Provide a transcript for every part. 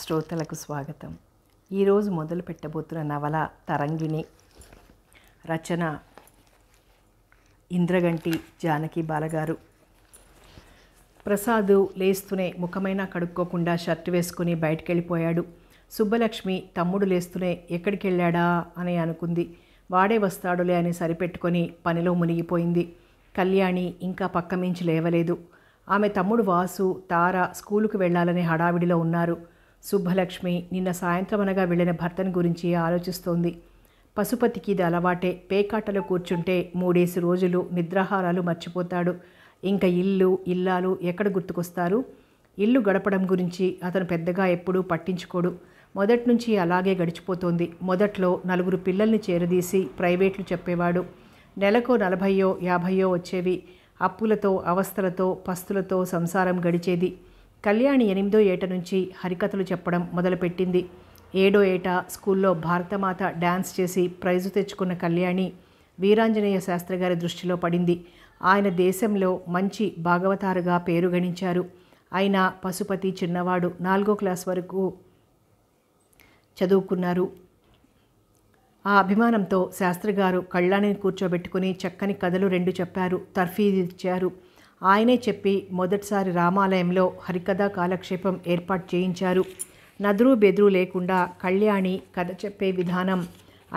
శ్రోతలకు స్వాగతం ఈరోజు మొదలు పెట్టబోతున్న నవల తరంగిణి రచన ఇంద్రగంటి జానకి బాలగారు ప్రసాదు లేస్తూనే ముఖమైనా కడుక్కోకుండా షర్ట్ వేసుకుని బయటికి వెళ్ళిపోయాడు సుబ్బలక్ష్మి తమ్ముడు లేస్తూనే ఎక్కడికి వెళ్ళాడా అని అనుకుంది వాడే వస్తాడులే అని సరిపెట్టుకొని పనిలో మునిగిపోయింది కళ్యాణి ఇంకా పక్కమించి లేవలేదు ఆమె తమ్ముడు వాసు తార స్కూలుకు వెళ్లాలని హడావిడిలో ఉన్నారు సుబ్బలక్ష్మి నిన్న సాయంత్రం అనగా వెళ్ళిన భర్తను గురించి ఆలోచిస్తోంది పశుపతికి ఇది అలవాటే పేకాటలో కూర్చుంటే మూడేసి రోజులు నిద్రాహారాలు మర్చిపోతాడు ఇంకా ఇల్లు ఇల్లాలు ఎక్కడ గుర్తుకొస్తారు ఇల్లు గడపడం గురించి అతను పెద్దగా ఎప్పుడూ పట్టించుకోడు మొదటి నుంచి అలాగే గడిచిపోతోంది మొదట్లో నలుగురు పిల్లల్ని చేరదీసి ప్రైవేట్లు చెప్పేవాడు నెలకో నలభయో యాభయో వచ్చేవి అప్పులతో అవస్థలతో పస్తులతో సంసారం గడిచేది కళ్యాణి ఎనిమిదో ఏట నుంచి హరికథలు చెప్పడం మొదలుపెట్టింది ఏడో ఏట స్కూల్లో భారతమాత డ్యాన్స్ చేసి ప్రైజు తెచ్చుకున్న కళ్యాణి వీరాంజనేయ శాస్త్రి గారి దృష్టిలో పడింది ఆయన దేశంలో మంచి భాగవతారుగా పేరు గణించారు ఆయన పశుపతి చిన్నవాడు నాలుగో క్లాస్ వరకు చదువుకున్నారు ఆ అభిమానంతో శాస్త్రి గారు కళ్ళాని కూర్చోబెట్టుకుని చక్కని కథలు రెండు చెప్పారు తర్ఫీదిచ్చారు ఆయనే చెప్పి మొదటిసారి రామాలయంలో హరికథా కాలక్షేపం ఏర్పాటు చేయించారు నదురు బెదురు లేకుండా కళ్యాణి కథ చెప్పే విధానం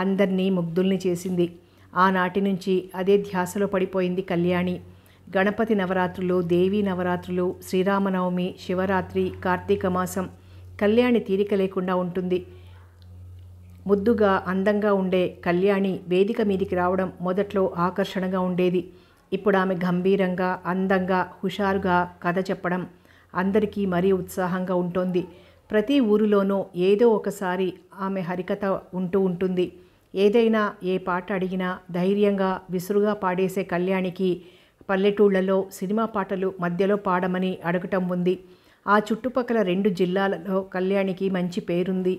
అందరినీ ముగ్ధుల్ని చేసింది ఆనాటి నుంచి అదే ధ్యాసలో పడిపోయింది కళ్యాణి గణపతి నవరాత్రులు దేవీ నవరాత్రులు శ్రీరామనవమి శివరాత్రి కార్తీక మాసం కళ్యాణి తీరిక లేకుండా ఉంటుంది ముద్దుగా అందంగా ఉండే కళ్యాణి వేదిక మీదికి రావడం మొదట్లో ఆకర్షణగా ఉండేది ఇప్పుడు ఆమె గంభీరంగా అందంగా హుషారుగా కథ చెప్పడం అందరికీ మరీ ఉత్సాహంగా ఉంటుంది ప్రతి ఊరిలోనూ ఏదో ఒకసారి ఆమె హరికథ ఉంటూ ఉంటుంది ఏదైనా ఏ పాట అడిగినా ధైర్యంగా విసురుగా పాడేసే కళ్యాణికి పల్లెటూళ్లలో సినిమా పాటలు మధ్యలో పాడమని అడగటం ఉంది ఆ చుట్టుపక్కల రెండు జిల్లాలలో కళ్యాణికి మంచి పేరుంది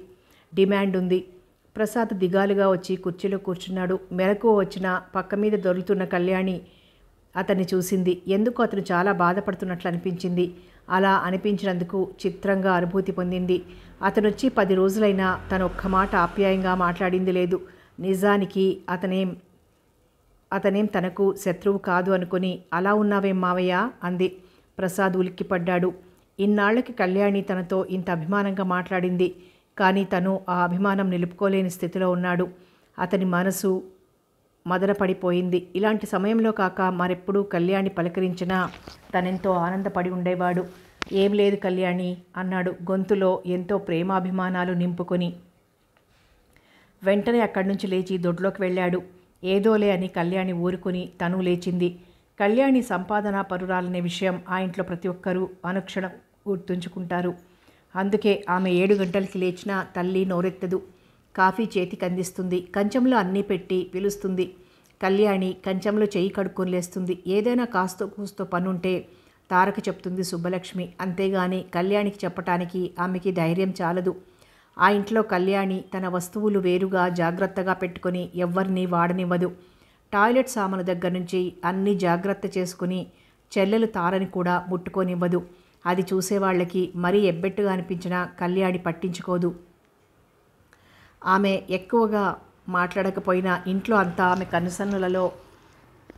డిమాండ్ ఉంది ప్రసాద్ దిగాలుగా వచ్చి కుర్చీలో కూర్చున్నాడు మెరకు వచ్చిన పక్క మీద దొరుకుతున్న కళ్యాణి అతన్ని చూసింది ఎందుకు అతను చాలా బాధపడుతున్నట్లు అనిపించింది అలా అనిపించినందుకు చిత్రంగా అనుభూతి పొందింది అతనొచ్చి పది రోజులైనా తను ఒక్క మాట ఆప్యాయంగా మాట్లాడింది లేదు నిజానికి అతనేం అతనేం తనకు శత్రువు కాదు అనుకుని అలా ఉన్నావేం మావయ్య అంది ప్రసాద్ ఉలిక్కిపడ్డాడు ఇన్నాళ్లకి కళ్యాణి తనతో ఇంత అభిమానంగా మాట్లాడింది కానీ తను ఆ అభిమానం నిలుపుకోలేని స్థితిలో ఉన్నాడు అతని మనసు మదనపడిపోయింది ఇలాంటి సమయంలో కాక మరెప్పుడూ కళ్యాణి పలకరించినా తనెంతో ఆనందపడి ఉండేవాడు ఏం లేదు కళ్యాణి అన్నాడు గొంతులో ఎంతో ప్రేమాభిమానాలు నింపుకొని వెంటనే అక్కడి నుంచి లేచి దొడ్లోకి వెళ్ళాడు ఏదోలే అని కళ్యాణి ఊరుకుని తను లేచింది కళ్యాణి సంపాదన పరురాలనే విషయం ఆ ఇంట్లో ప్రతి ఒక్కరూ అనుక్షణం గుర్తుంచుకుంటారు అందుకే ఆమె ఏడు గంటలకి లేచినా తల్లి నోరెత్తదు కాఫీ చేతికి అందిస్తుంది కంచంలో అన్నీ పెట్టి పిలుస్తుంది కళ్యాణి కంచంలో చెయ్యి కడుక్కొని లేస్తుంది ఏదైనా కాస్తో కూస్తో పనుంటే తారక చెప్తుంది సుబ్బలక్ష్మి అంతేగాని కళ్యాణికి చెప్పటానికి ఆమెకి ధైర్యం చాలదు ఆ ఇంట్లో కళ్యాణి తన వస్తువులు వేరుగా జాగ్రత్తగా పెట్టుకొని ఎవ్వరినీ వాడనివ్వదు టాయిలెట్ సామాను దగ్గర నుంచి అన్నీ జాగ్రత్త చేసుకుని చెల్లెలు తారని కూడా ముట్టుకోనివ్వదు అది చూసేవాళ్ళకి మరీ ఎబ్బెట్టుగా అనిపించినా కళ్యాణి పట్టించుకోదు ఆమె ఎక్కువగా మాట్లాడకపోయినా ఇంట్లో అంతా ఆమె కనుసన్నులలో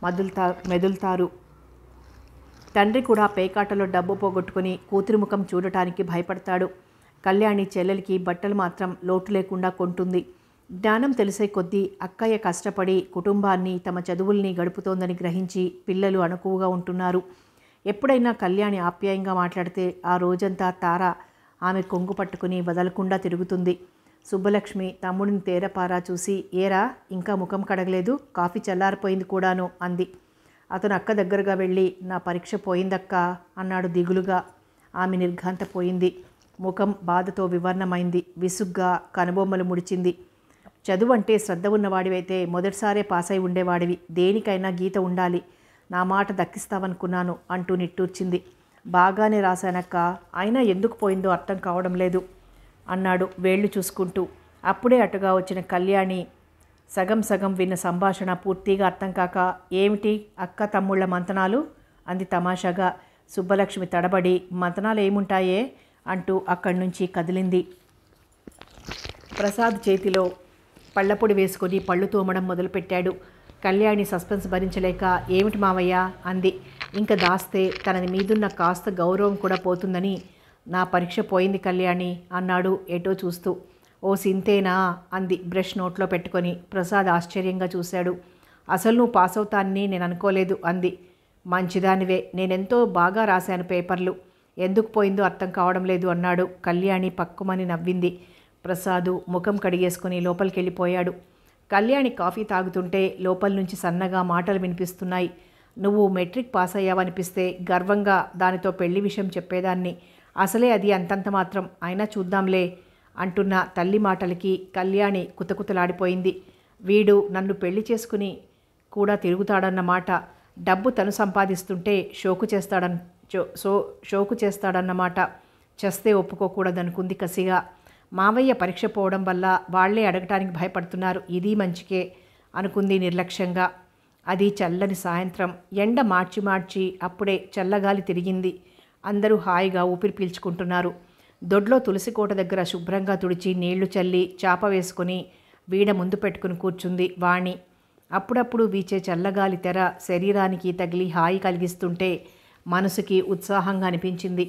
మదులుతా మెదులుతారు తండ్రి కూడా పేకాటలో డబ్బు పోగొట్టుకుని కూతురి ముఖం చూడటానికి భయపడతాడు కళ్యాణి చెల్లెలికి బట్టలు మాత్రం లోటు లేకుండా కొంటుంది జ్ఞానం తెలిసే కొద్దీ అక్కయ్య కష్టపడి కుటుంబాన్ని తమ చదువుల్ని గడుపుతోందని గ్రహించి పిల్లలు అనుకువగా ఉంటున్నారు ఎప్పుడైనా కళ్యాణి ఆప్యాయంగా మాట్లాడితే ఆ రోజంతా తార ఆమె కొంగు పట్టుకుని వదలకుండా తిరుగుతుంది సుబ్బలక్ష్మి తమ్ముడిని తేరపారా చూసి ఏరా ఇంకా ముఖం కడగలేదు కాఫీ చల్లారిపోయింది కూడాను అంది అతను అక్క దగ్గరగా వెళ్ళి నా పరీక్ష పోయిందక్క అన్నాడు దిగులుగా ఆమె నిర్ఘాంతపోయింది ముఖం బాధతో వివర్ణమైంది విసుగ్గా కనుబొమ్మలు ముడిచింది చదువు అంటే శ్రద్ధ ఉన్నవాడివైతే మొదటిసారే పాస్ అయి ఉండేవాడివి దేనికైనా గీత ఉండాలి నా మాట దక్కిస్తావనుకున్నాను అంటూ నిట్టూర్చింది బాగానే రాశానక్క అయినా ఎందుకు పోయిందో అర్థం కావడం లేదు అన్నాడు వేళ్లు చూసుకుంటూ అప్పుడే అటుగా వచ్చిన కళ్యాణి సగం సగం విన్న సంభాషణ పూర్తిగా అర్థం కాక ఏమిటి అక్క తమ్ముళ్ళ మంతనాలు అంది తమాషాగా సుబ్బలక్ష్మి తడబడి మంతనాలు ఏముంటాయే అంటూ అక్కడి నుంచి కదిలింది ప్రసాద్ చేతిలో పళ్ళపొడి వేసుకొని పళ్ళు తోమడం మొదలుపెట్టాడు కళ్యాణి సస్పెన్స్ భరించలేక ఏమిటి మావయ్య అంది ఇంకా దాస్తే తనని మీదున్న కాస్త గౌరవం కూడా పోతుందని నా పరీక్ష పోయింది కళ్యాణి అన్నాడు ఏటో చూస్తూ ఓ సింతేనా అంది బ్రష్ నోట్లో పెట్టుకొని ప్రసాద్ ఆశ్చర్యంగా చూశాడు అసలు నువ్వు పాస్ అవుతానని నేను అనుకోలేదు అంది మంచిదానివే నేనెంతో బాగా రాశాను పేపర్లు ఎందుకు పోయిందో అర్థం కావడం లేదు అన్నాడు కళ్యాణి పక్కుమని నవ్వింది ప్రసాదు ముఖం కడిగేసుకుని లోపలికి వెళ్ళిపోయాడు కళ్యాణి కాఫీ తాగుతుంటే లోపల నుంచి సన్నగా మాటలు వినిపిస్తున్నాయి నువ్వు మెట్రిక్ పాస్ అయ్యావనిపిస్తే గర్వంగా దానితో పెళ్లి విషయం చెప్పేదాన్ని అసలే అది అంతంత మాత్రం అయినా చూద్దాంలే అంటున్న తల్లి మాటలకి కళ్యాణి కుతకుతలాడిపోయింది వీడు నన్ను పెళ్లి చేసుకుని కూడా తిరుగుతాడన్నమాట డబ్బు తను సంపాదిస్తుంటే షోకు చేస్తాడన్ షో షోకు చేస్తాడన్నమాట చేస్తే ఒప్పుకోకూడదనుకుంది కసిగా మావయ్య పరీక్ష పోవడం వల్ల వాళ్లే అడగటానికి భయపడుతున్నారు ఇది మంచికే అనుకుంది నిర్లక్ష్యంగా అది చల్లని సాయంత్రం ఎండ మార్చి మార్చి అప్పుడే చల్లగాలి తిరిగింది అందరూ హాయిగా ఊపిరి పీల్చుకుంటున్నారు దొడ్లో తులసికోట దగ్గర శుభ్రంగా తుడిచి నీళ్లు చల్లి చాప వేసుకుని వీడ ముందు పెట్టుకుని కూర్చుంది వాణి అప్పుడప్పుడు వీచే చల్లగాలి తెర శరీరానికి తగిలి హాయి కలిగిస్తుంటే మనసుకి ఉత్సాహంగా అనిపించింది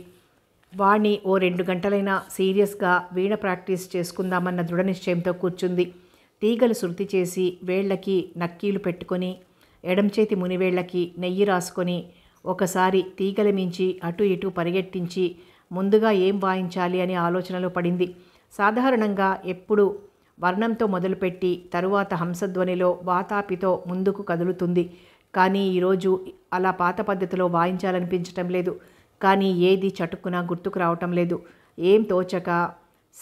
వాణి ఓ రెండు గంటలైనా సీరియస్గా వీణ ప్రాక్టీస్ చేసుకుందామన్న దృఢ నిశ్చయంతో కూర్చుంది తీగలు శృతి చేసి వేళ్లకి నక్కీలు పెట్టుకొని ఎడంచేతి చేతి మునివేళ్లకి నెయ్యి రాసుకొని ఒకసారి తీగల మించి అటు ఇటు పరిగెట్టించి ముందుగా ఏం వాయించాలి అనే ఆలోచనలో పడింది సాధారణంగా ఎప్పుడు వర్ణంతో మొదలుపెట్టి తరువాత హంసధ్వనిలో వాతాపితో ముందుకు కదులుతుంది కానీ ఈరోజు అలా పాత పద్ధతిలో వాయించాలనిపించటం లేదు కానీ ఏది చటుక్కున గుర్తుకు రావటం లేదు ఏం తోచక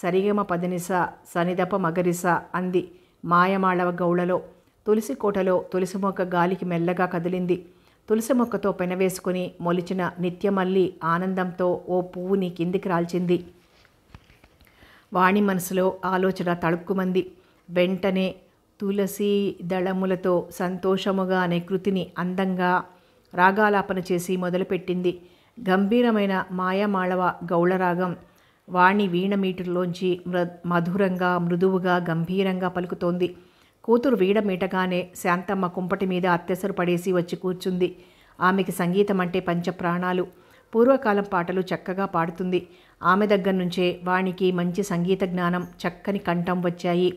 సరిగమ పదనిస సనిదప మగరిస అంది మాయమాళవ గౌళలో తులసి కోటలో తులసిమొక్క గాలికి మెల్లగా కదిలింది తులసి మొక్కతో పెనవేసుకుని మొలిచిన నిత్యమల్లి ఆనందంతో ఓ పువ్వుని కిందికి రాల్చింది వాణి మనసులో ఆలోచన తడుక్కుమంది వెంటనే తులసి దళములతో సంతోషముగా అనే కృతిని అందంగా రాగాలాపన చేసి మొదలుపెట్టింది గంభీరమైన మాయమాళవ గౌళరాగం వాణి మృ మధురంగా మృదువుగా గంభీరంగా పలుకుతోంది కూతురు వీడమీటగానే శాంతమ్మ కుంపటి మీద అత్యసరు పడేసి వచ్చి కూర్చుంది ఆమెకి సంగీతం అంటే పంచప్రాణాలు పూర్వకాలం పాటలు చక్కగా పాడుతుంది ఆమె దగ్గర నుంచే వాణికి మంచి సంగీత జ్ఞానం చక్కని కంఠం వచ్చాయి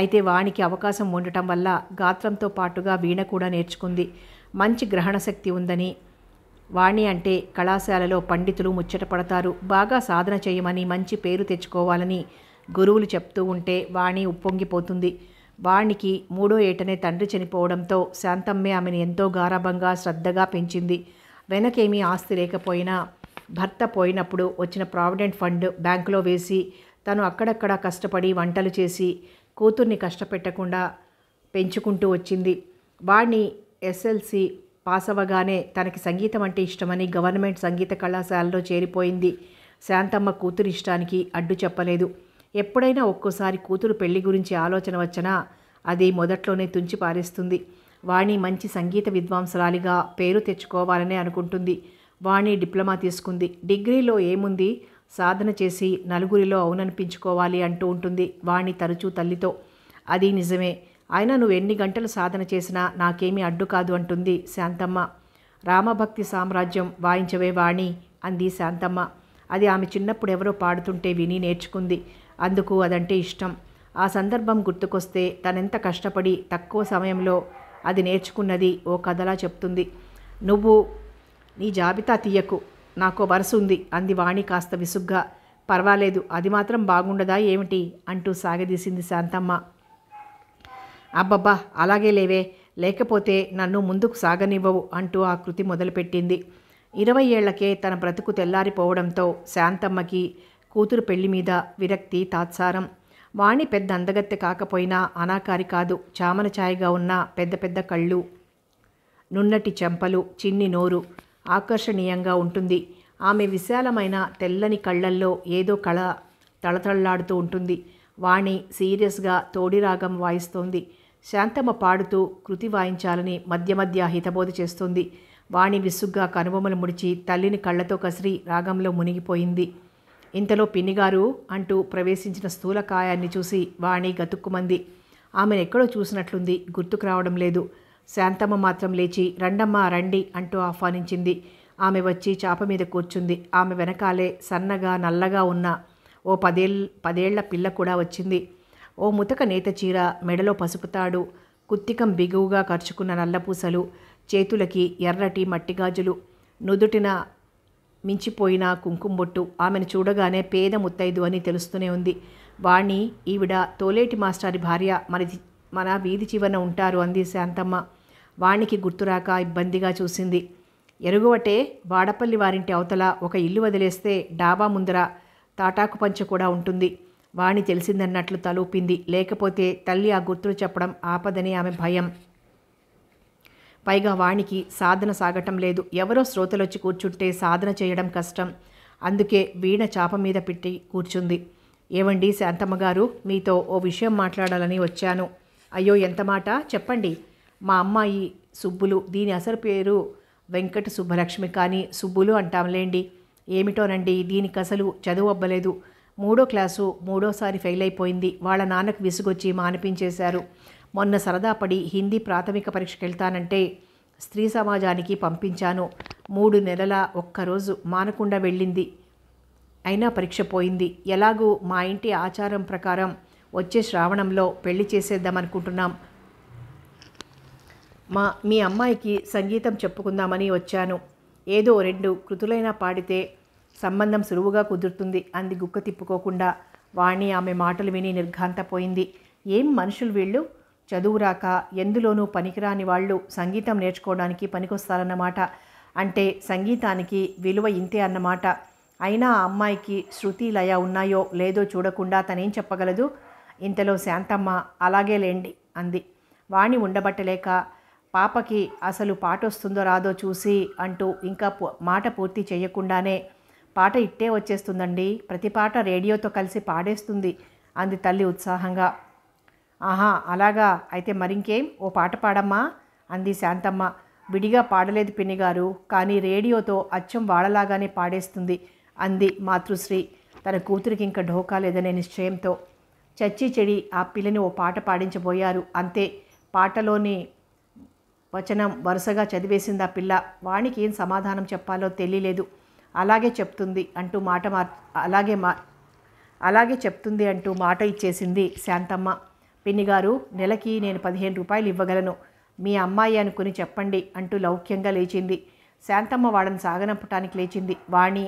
అయితే వాణికి అవకాశం ఉండటం వల్ల గాత్రంతో పాటుగా వీణ కూడా నేర్చుకుంది మంచి గ్రహణ శక్తి ఉందని వాణి అంటే కళాశాలలో పండితులు ముచ్చటపడతారు బాగా సాధన చేయమని మంచి పేరు తెచ్చుకోవాలని గురువులు చెప్తూ ఉంటే వాణి ఉప్పొంగిపోతుంది వాణికి మూడో ఏటనే తండ్రి చనిపోవడంతో శాంతమ్మే ఆమెను ఎంతో గారాభంగా శ్రద్ధగా పెంచింది వెనకేమీ ఆస్తి లేకపోయినా భర్త పోయినప్పుడు వచ్చిన ప్రావిడెంట్ ఫండ్ బ్యాంకులో వేసి తను అక్కడక్కడ కష్టపడి వంటలు చేసి కూతుర్ని కష్టపెట్టకుండా పెంచుకుంటూ వచ్చింది వాణ్ణి ఎస్ఎల్సి పాస్ అవ్వగానే తనకి సంగీతం అంటే ఇష్టమని గవర్నమెంట్ సంగీత కళాశాలలో చేరిపోయింది శాంతమ్మ కూతురిష్టానికి ఇష్టానికి అడ్డు చెప్పలేదు ఎప్పుడైనా ఒక్కోసారి కూతురు పెళ్లి గురించి ఆలోచన వచ్చినా అది మొదట్లోనే తుంచి పారేస్తుంది వాణి మంచి సంగీత విద్వాంసరాలిగా పేరు తెచ్చుకోవాలనే అనుకుంటుంది వాణి డిప్లొమా తీసుకుంది డిగ్రీలో ఏముంది సాధన చేసి నలుగురిలో అవుననిపించుకోవాలి అంటూ ఉంటుంది వాణి తరచూ తల్లితో అది నిజమే అయినా నువ్వు ఎన్ని గంటలు సాధన చేసినా నాకేమీ అడ్డు కాదు అంటుంది శాంతమ్మ రామభక్తి సామ్రాజ్యం వాయించవే వాణి అంది శాంతమ్మ అది ఆమె చిన్నప్పుడు ఎవరో పాడుతుంటే విని నేర్చుకుంది అందుకు అదంటే ఇష్టం ఆ సందర్భం గుర్తుకొస్తే తనెంత కష్టపడి తక్కువ సమయంలో అది నేర్చుకున్నది ఓ కథలా చెప్తుంది నువ్వు నీ జాబితా తీయకు నాకు వరుస ఉంది అంది వాణి కాస్త విసుగ్గా పర్వాలేదు అది మాత్రం బాగుండదా ఏమిటి అంటూ సాగదీసింది శాంతమ్మ అబ్బబ్బా అలాగే లేవే లేకపోతే నన్ను ముందుకు సాగనివ్వవు అంటూ ఆ కృతి మొదలుపెట్టింది ఇరవై ఏళ్లకే తన బ్రతుకు తెల్లారిపోవడంతో శాంతమ్మకి కూతురు పెళ్లి మీద విరక్తి తాత్సారం వాణి పెద్ద అందగత్తె కాకపోయినా అనాకారి కాదు చామన ఛాయగా ఉన్న పెద్ద పెద్ద కళ్ళు నున్నటి చెంపలు చిన్ని నోరు ఆకర్షణీయంగా ఉంటుంది ఆమె విశాలమైన తెల్లని కళ్ళల్లో ఏదో కళ తళతళలాడుతూ ఉంటుంది వాణి సీరియస్గా తోడిరాగం వాయిస్తోంది శాంతమ్మ పాడుతూ కృతి వాయించాలని మధ్య మధ్య హితబోధ చేస్తుంది వాణి విసుగ్గా కనుబొమలు ముడిచి తల్లిని కళ్ళతో కసిరి రాగంలో మునిగిపోయింది ఇంతలో పిన్నిగారు అంటూ ప్రవేశించిన స్థూలకాయాన్ని చూసి వాణి గతుక్కుమంది ఆమెను ఎక్కడో చూసినట్లుంది గుర్తుకు రావడం లేదు శాంతమ్మ మాత్రం లేచి రండమ్మ రండి అంటూ ఆహ్వానించింది ఆమె వచ్చి చాప మీద కూర్చుంది ఆమె వెనకాలే సన్నగా నల్లగా ఉన్న ఓ పదేళ్ పదేళ్ల పిల్ల కూడా వచ్చింది ఓ ముతక నేత చీర మెడలో పసుపుతాడు కుత్తికం బిగువుగా ఖర్చుకున్న నల్లపూసలు చేతులకి ఎర్రటి మట్టిగాజులు నుదుటిన మించిపోయిన కుంకుంబొట్టు ఆమెను చూడగానే పేద ముత్తైదు అని తెలుస్తూనే ఉంది వాణ్ణి ఈవిడ తోలేటి మాస్టారి భార్య మనది మన వీధి చివరన ఉంటారు అంది శాంతమ్మ వాణ్ణికి గుర్తురాక ఇబ్బందిగా చూసింది ఎరుగువటే వాడపల్లి వారింటి అవతల ఒక ఇల్లు వదిలేస్తే డాబా ముందర తాటాకు పంచ కూడా ఉంటుంది వాణి తెలిసిందన్నట్లు తలూపింది లేకపోతే తల్లి ఆ గుర్తులు చెప్పడం ఆపదని ఆమె భయం పైగా వాణికి సాధన సాగటం లేదు ఎవరో శ్రోతలొచ్చి కూర్చుంటే సాధన చేయడం కష్టం అందుకే వీణ చాప మీద పెట్టి కూర్చుంది ఏవండి శాంతమ్మగారు మీతో ఓ విషయం మాట్లాడాలని వచ్చాను అయ్యో ఎంత మాట చెప్పండి మా అమ్మాయి సుబ్బులు దీని అసలు పేరు వెంకట సుబ్బలక్ష్మి కానీ సుబ్బులు అంటాంలేండి ఏమిటోనండి దీనికి అసలు చదువు అవ్వలేదు మూడో క్లాసు మూడోసారి ఫెయిల్ అయిపోయింది వాళ్ళ నాన్నకు విసుగొచ్చి మానిపించేశారు మొన్న సరదా పడి హిందీ ప్రాథమిక పరీక్షకు వెళ్తానంటే స్త్రీ సమాజానికి పంపించాను మూడు నెలల ఒక్కరోజు మానకుండా వెళ్ళింది అయినా పరీక్ష పోయింది ఎలాగూ మా ఇంటి ఆచారం ప్రకారం వచ్చే శ్రావణంలో పెళ్లి చేసేద్దామనుకుంటున్నాం మా మీ అమ్మాయికి సంగీతం చెప్పుకుందామని వచ్చాను ఏదో రెండు కృతులైనా పాడితే సంబంధం సులువుగా కుదురుతుంది అంది గుక్క తిప్పుకోకుండా వాణి ఆమె మాటలు విని నిర్ఘాంతపోయింది ఏం మనుషులు వీళ్ళు చదువురాక ఎందులోనూ పనికిరాని వాళ్ళు సంగీతం నేర్చుకోవడానికి పనికొస్తారన్నమాట అంటే సంగీతానికి విలువ ఇంతే అన్నమాట అయినా ఆ అమ్మాయికి శృతి లయ ఉన్నాయో లేదో చూడకుండా తనేం చెప్పగలదు ఇంతలో శాంతమ్మ అలాగే లేండి అంది వాణి ఉండబట్టలేక పాపకి అసలు పాట వస్తుందో రాదో చూసి అంటూ ఇంకా మాట పూర్తి చేయకుండానే పాట ఇట్టే వచ్చేస్తుందండి ప్రతి పాట రేడియోతో కలిసి పాడేస్తుంది అంది తల్లి ఉత్సాహంగా ఆహా అలాగా అయితే మరింకేం ఓ పాట పాడమ్మా అంది శాంతమ్మ విడిగా పాడలేదు పిన్నిగారు కానీ రేడియోతో అచ్చం వాడలాగానే పాడేస్తుంది అంది మాతృశ్రీ తన కూతురికి ఇంకా ఢోకా లేదనే నిశ్చయంతో చచ్చి చెడి ఆ పిల్లని ఓ పాట పాడించబోయారు అంతే పాటలోని వచనం వరుసగా చదివేసింది ఆ పిల్ల వాణికి ఏం సమాధానం చెప్పాలో తెలియలేదు అలాగే చెప్తుంది అంటూ మాట మార్ అలాగే మా అలాగే చెప్తుంది అంటూ మాట ఇచ్చేసింది శాంతమ్మ పిన్నిగారు నెలకి నేను పదిహేను రూపాయలు ఇవ్వగలను మీ అమ్మాయి అనుకుని చెప్పండి అంటూ లౌక్యంగా లేచింది శాంతమ్మ వాళ్ళని సాగనంపటానికి లేచింది వాణి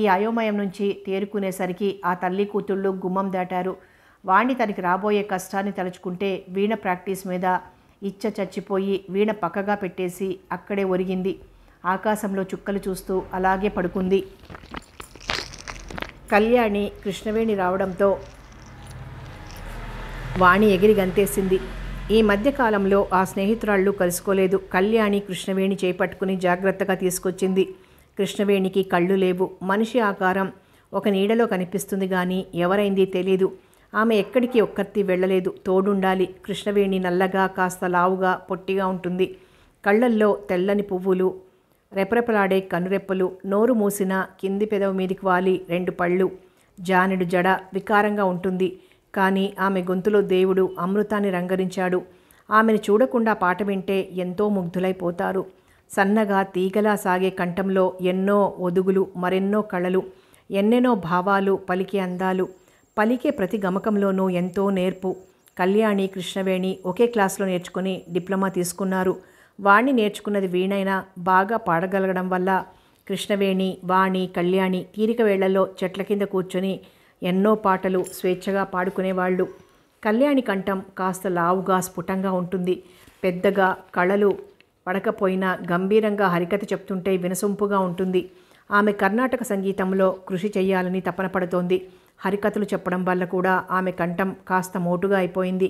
ఈ అయోమయం నుంచి తేరుకునేసరికి ఆ తల్లి కూతుళ్ళు గుమ్మం దాటారు వాణి తనకి రాబోయే కష్టాన్ని తలుచుకుంటే వీణ ప్రాక్టీస్ మీద ఇచ్చ చచ్చిపోయి వీణ పక్కగా పెట్టేసి అక్కడే ఒరిగింది ఆకాశంలో చుక్కలు చూస్తూ అలాగే పడుకుంది కళ్యాణి కృష్ణవేణి రావడంతో వాణి ఎగిరి గంతేసింది ఈ మధ్యకాలంలో ఆ స్నేహితురాళ్ళు కలుసుకోలేదు కళ్యాణి కృష్ణవేణి చేపట్టుకుని జాగ్రత్తగా తీసుకొచ్చింది కృష్ణవేణికి కళ్ళు లేవు మనిషి ఆకారం ఒక నీడలో కనిపిస్తుంది కానీ ఎవరైంది తెలీదు ఆమె ఎక్కడికి ఒక్కర్తి వెళ్ళలేదు తోడుండాలి కృష్ణవేణి నల్లగా కాస్త లావుగా పొట్టిగా ఉంటుంది కళ్ళల్లో తెల్లని పువ్వులు రెపరెపలాడే కనురెప్పలు నోరు మూసిన కింది పెదవి మీదికి వాలి రెండు పళ్ళు జానుడు జడ వికారంగా ఉంటుంది కానీ ఆమె గొంతులో దేవుడు అమృతాన్ని రంగరించాడు ఆమెను చూడకుండా పాట వింటే ఎంతో ముగ్ధులైపోతారు సన్నగా తీగలా సాగే కంఠంలో ఎన్నో ఒదుగులు మరెన్నో కళలు ఎన్నెన్నో భావాలు పలికే అందాలు పలికే ప్రతి గమకంలోనూ ఎంతో నేర్పు కళ్యాణి కృష్ణవేణి ఒకే క్లాస్లో నేర్చుకుని డిప్లొమా తీసుకున్నారు వాణ్ణి నేర్చుకున్నది వీణైనా బాగా పాడగలగడం వల్ల కృష్ణవేణి వాణి కళ్యాణి తీరిక వేళ్లలో చెట్ల కింద కూర్చొని ఎన్నో పాటలు స్వేచ్ఛగా పాడుకునేవాళ్ళు కళ్యాణి కంఠం కాస్త లావుగా స్ఫుటంగా ఉంటుంది పెద్దగా కళలు పడకపోయినా గంభీరంగా హరికథ చెప్తుంటే వినసొంపుగా ఉంటుంది ఆమె కర్ణాటక సంగీతంలో కృషి చేయాలని తపన పడుతోంది హరికథలు చెప్పడం వల్ల కూడా ఆమె కంఠం కాస్త మోటుగా అయిపోయింది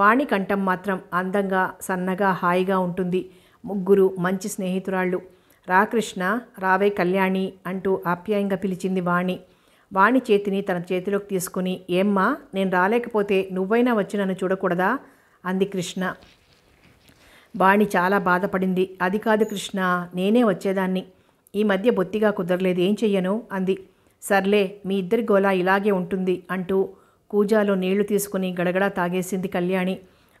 వాణి కంఠం మాత్రం అందంగా సన్నగా హాయిగా ఉంటుంది ముగ్గురు మంచి స్నేహితురాళ్ళు రాకృష్ణ రావే కళ్యాణి అంటూ ఆప్యాయంగా పిలిచింది వాణి వాణి చేతిని తన చేతిలోకి తీసుకుని ఏమ్మా నేను రాలేకపోతే నువ్వైనా వచ్చి నన్ను చూడకూడదా అంది కృష్ణ వాణి చాలా బాధపడింది అది కాదు కృష్ణ నేనే వచ్చేదాన్ని ఈ మధ్య బొత్తిగా కుదరలేదు ఏం చెయ్యను అంది సర్లే మీ ఇద్దరి గోలా ఇలాగే ఉంటుంది అంటూ కూజాలో నీళ్లు తీసుకుని గడగడా తాగేసింది కళ్యాణి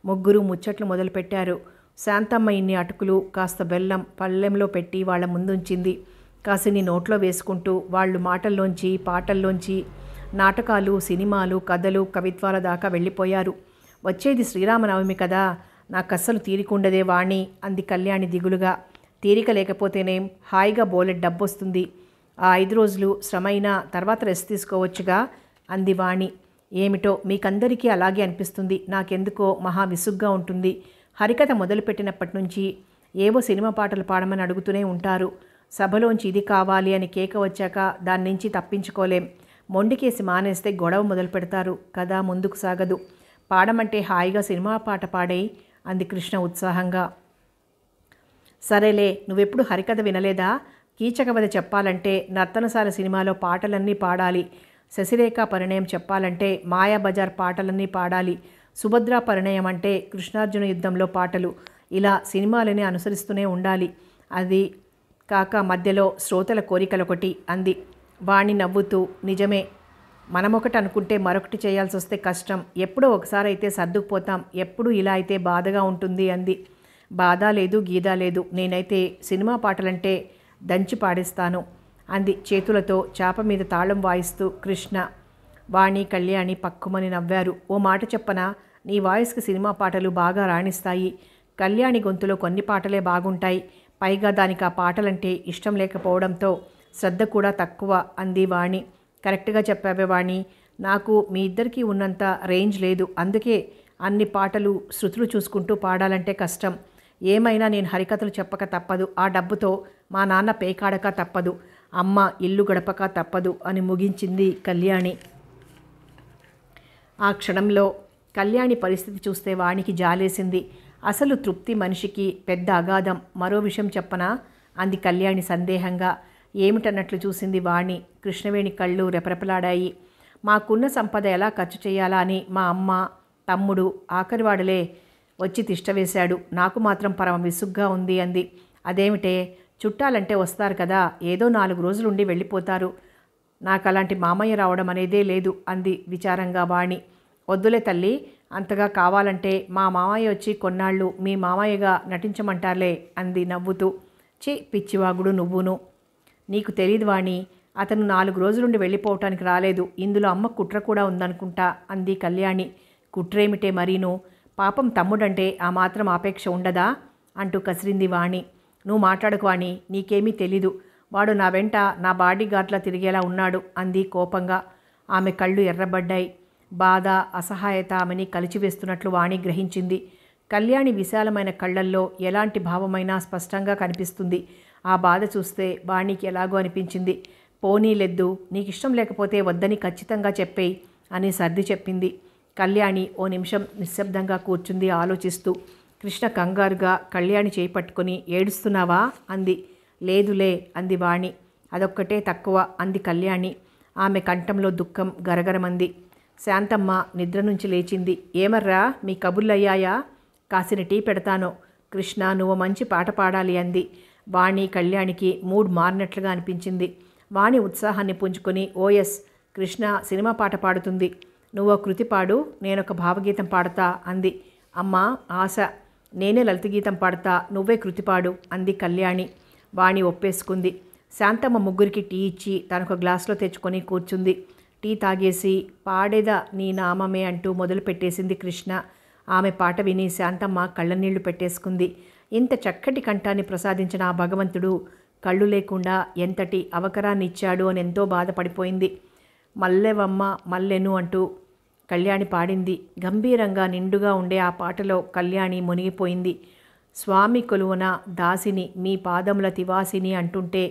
ముగ్గురు ముచ్చట్లు మొదలుపెట్టారు శాంతమ్మ ఇన్ని అటుకులు కాస్త బెల్లం పళ్ళెంలో పెట్టి వాళ్ల ముందుంచింది కాసిని నోట్లో వేసుకుంటూ వాళ్ళు మాటల్లోంచి పాటల్లోంచి నాటకాలు సినిమాలు కథలు కవిత్వాల దాకా వెళ్ళిపోయారు వచ్చేది శ్రీరామనవమి కదా నాకు అస్సలు తీరికుండదే వాణి అంది కళ్యాణి దిగులుగా తీరిక లేకపోతేనేం హాయిగా బోలెట్ డబ్బొస్తుంది ఆ ఐదు రోజులు శ్రమైన తర్వాత రెస్ట్ తీసుకోవచ్చుగా అంది వాణి ఏమిటో మీకందరికీ అలాగే అనిపిస్తుంది నాకెందుకో మహా విసుగ్గా ఉంటుంది హరికథ మొదలుపెట్టినప్పటి నుంచి ఏవో సినిమా పాటలు పాడమని అడుగుతూనే ఉంటారు సభలోంచి ఇది కావాలి అని కేక వచ్చాక దాని నుంచి తప్పించుకోలేం మొండికేసి మానేస్తే గొడవ మొదలు పెడతారు కదా ముందుకు సాగదు పాడమంటే హాయిగా సినిమా పాట పాడే అంది కృష్ణ ఉత్సాహంగా సరేలే నువ్వెప్పుడు హరికథ వినలేదా కీచకవధ చెప్పాలంటే నర్తనశాల సినిమాలో పాటలన్నీ పాడాలి శశిరేఖ పరిణయం చెప్పాలంటే మాయాబజార్ పాటలన్నీ పాడాలి సుభద్ర పరిణయం అంటే కృష్ణార్జున యుద్ధంలో పాటలు ఇలా సినిమాలని అనుసరిస్తూనే ఉండాలి అది కాక మధ్యలో శ్రోతల కోరికలొకటి అంది వాణి నవ్వుతూ నిజమే మనమొకటి అనుకుంటే మరొకటి చేయాల్సి వస్తే కష్టం ఎప్పుడో ఒకసారి అయితే సర్దుకుపోతాం ఎప్పుడు ఇలా అయితే బాధగా ఉంటుంది అంది బాధ లేదు గీద లేదు నేనైతే సినిమా పాటలంటే దంచి పాడేస్తాను అంది చేతులతో చేప మీద తాళం వాయిస్తూ కృష్ణ వాణి కళ్యాణి పక్కుమని నవ్వారు ఓ మాట చెప్పనా నీ వాయిస్కి సినిమా పాటలు బాగా రాణిస్తాయి కళ్యాణి గొంతులో కొన్ని పాటలే బాగుంటాయి పైగా దానికి ఆ పాటలంటే ఇష్టం లేకపోవడంతో శ్రద్ధ కూడా తక్కువ అంది వాణి కరెక్ట్గా చెప్పావే వాణి నాకు మీ ఇద్దరికీ ఉన్నంత రేంజ్ లేదు అందుకే అన్ని పాటలు శృతులు చూసుకుంటూ పాడాలంటే కష్టం ఏమైనా నేను హరికథలు చెప్పక తప్పదు ఆ డబ్బుతో మా నాన్న పేకాడక తప్పదు అమ్మ ఇల్లు గడపక తప్పదు అని ముగించింది కళ్యాణి ఆ క్షణంలో కళ్యాణి పరిస్థితి చూస్తే వాణికి జాలేసింది అసలు తృప్తి మనిషికి పెద్ద అగాధం మరో విషయం చెప్పనా అంది కళ్యాణి సందేహంగా ఏమిటన్నట్లు చూసింది వాణి కృష్ణవేణి కళ్ళు రెపరెపలాడాయి మాకున్న సంపద ఎలా ఖర్చు చేయాలా అని మా అమ్మ తమ్ముడు ఆఖరివాడలే వచ్చి తిష్టవేశాడు నాకు మాత్రం పరమ విసుగ్గా ఉంది అంది అదేమిటే చుట్టాలంటే వస్తారు కదా ఏదో నాలుగు రోజులుండి వెళ్ళిపోతారు నాకు అలాంటి మామయ్య రావడం అనేదే లేదు అంది విచారంగా వాణి వద్దులే తల్లి అంతగా కావాలంటే మా మామయ్య వచ్చి కొన్నాళ్ళు మీ మామయ్యగా నటించమంటారులే అంది నవ్వుతూ చే పిచ్చివాగుడు నువ్వును నీకు తెలియదు వాణి అతను నాలుగు రోజులుండి వెళ్ళిపోవటానికి రాలేదు ఇందులో అమ్మ కుట్ర కూడా ఉందనుకుంటా అంది కళ్యాణి కుట్రేమిటే మరీను పాపం తమ్ముడంటే ఆ మాత్రం ఆపేక్ష ఉండదా అంటూ కసిరింది వాణి నువ్వు మాట్లాడకు వాణి నీకేమీ తెలీదు వాడు నా వెంట నా బాడీ గార్డ్లా తిరిగేలా ఉన్నాడు అంది కోపంగా ఆమె కళ్ళు ఎర్రబడ్డాయి బాధ అసహాయత ఆమెని కలిచివేస్తున్నట్లు వాణి గ్రహించింది కళ్యాణి విశాలమైన కళ్ళల్లో ఎలాంటి భావమైనా స్పష్టంగా కనిపిస్తుంది ఆ బాధ చూస్తే వాణికి ఎలాగో అనిపించింది పోనీలెద్దు నీకిష్టం లేకపోతే వద్దని ఖచ్చితంగా చెప్పేయి అని సర్ది చెప్పింది కళ్యాణి ఓ నిమిషం నిశ్శబ్దంగా కూర్చుంది ఆలోచిస్తూ కృష్ణ కంగారుగా కళ్యాణి చేపట్టుకుని ఏడుస్తున్నావా అంది లేదులే అంది వాణి అదొక్కటే తక్కువ అంది కళ్యాణి ఆమె కంఠంలో దుఃఖం గరగరమంది శాంతమ్మ నిద్ర నుంచి లేచింది ఏమర్రా మీ కబుర్లయ్యాయా కాసిన టీ పెడతాను కృష్ణ నువ్వు మంచి పాట పాడాలి అంది వాణి కళ్యాణికి మూడ్ మారినట్లుగా అనిపించింది వాణి ఉత్సాహాన్ని పుంజుకొని ఓఎస్ కృష్ణ సినిమా పాట పాడుతుంది నువ్వు కృతి పాడు నేనొక భావగీతం పాడతా అంది అమ్మ ఆశ నేనే లలిత గీతం పాడతా నువ్వే కృతి పాడు అంది కళ్యాణి వాణి ఒప్పేసుకుంది శాంతమ్మ ముగ్గురికి టీ ఇచ్చి తనకు గ్లాసులో తెచ్చుకొని కూర్చుంది టీ తాగేసి పాడేద నీ నామమే అంటూ మొదలుపెట్టేసింది కృష్ణ ఆమె పాట విని శాంతమ్మ కళ్ళనీళ్లు పెట్టేసుకుంది ఇంత చక్కటి కంఠాన్ని ప్రసాదించిన ఆ భగవంతుడు కళ్ళు లేకుండా ఎంతటి అవకరాన్ని ఇచ్చాడు అని ఎంతో బాధపడిపోయింది మల్లెవమ్మ మల్లెను అంటూ కళ్యాణి పాడింది గంభీరంగా నిండుగా ఉండే ఆ పాటలో కళ్యాణి మునిగిపోయింది స్వామి కొలువున దాసిని మీ పాదముల తివాసిని అంటుంటే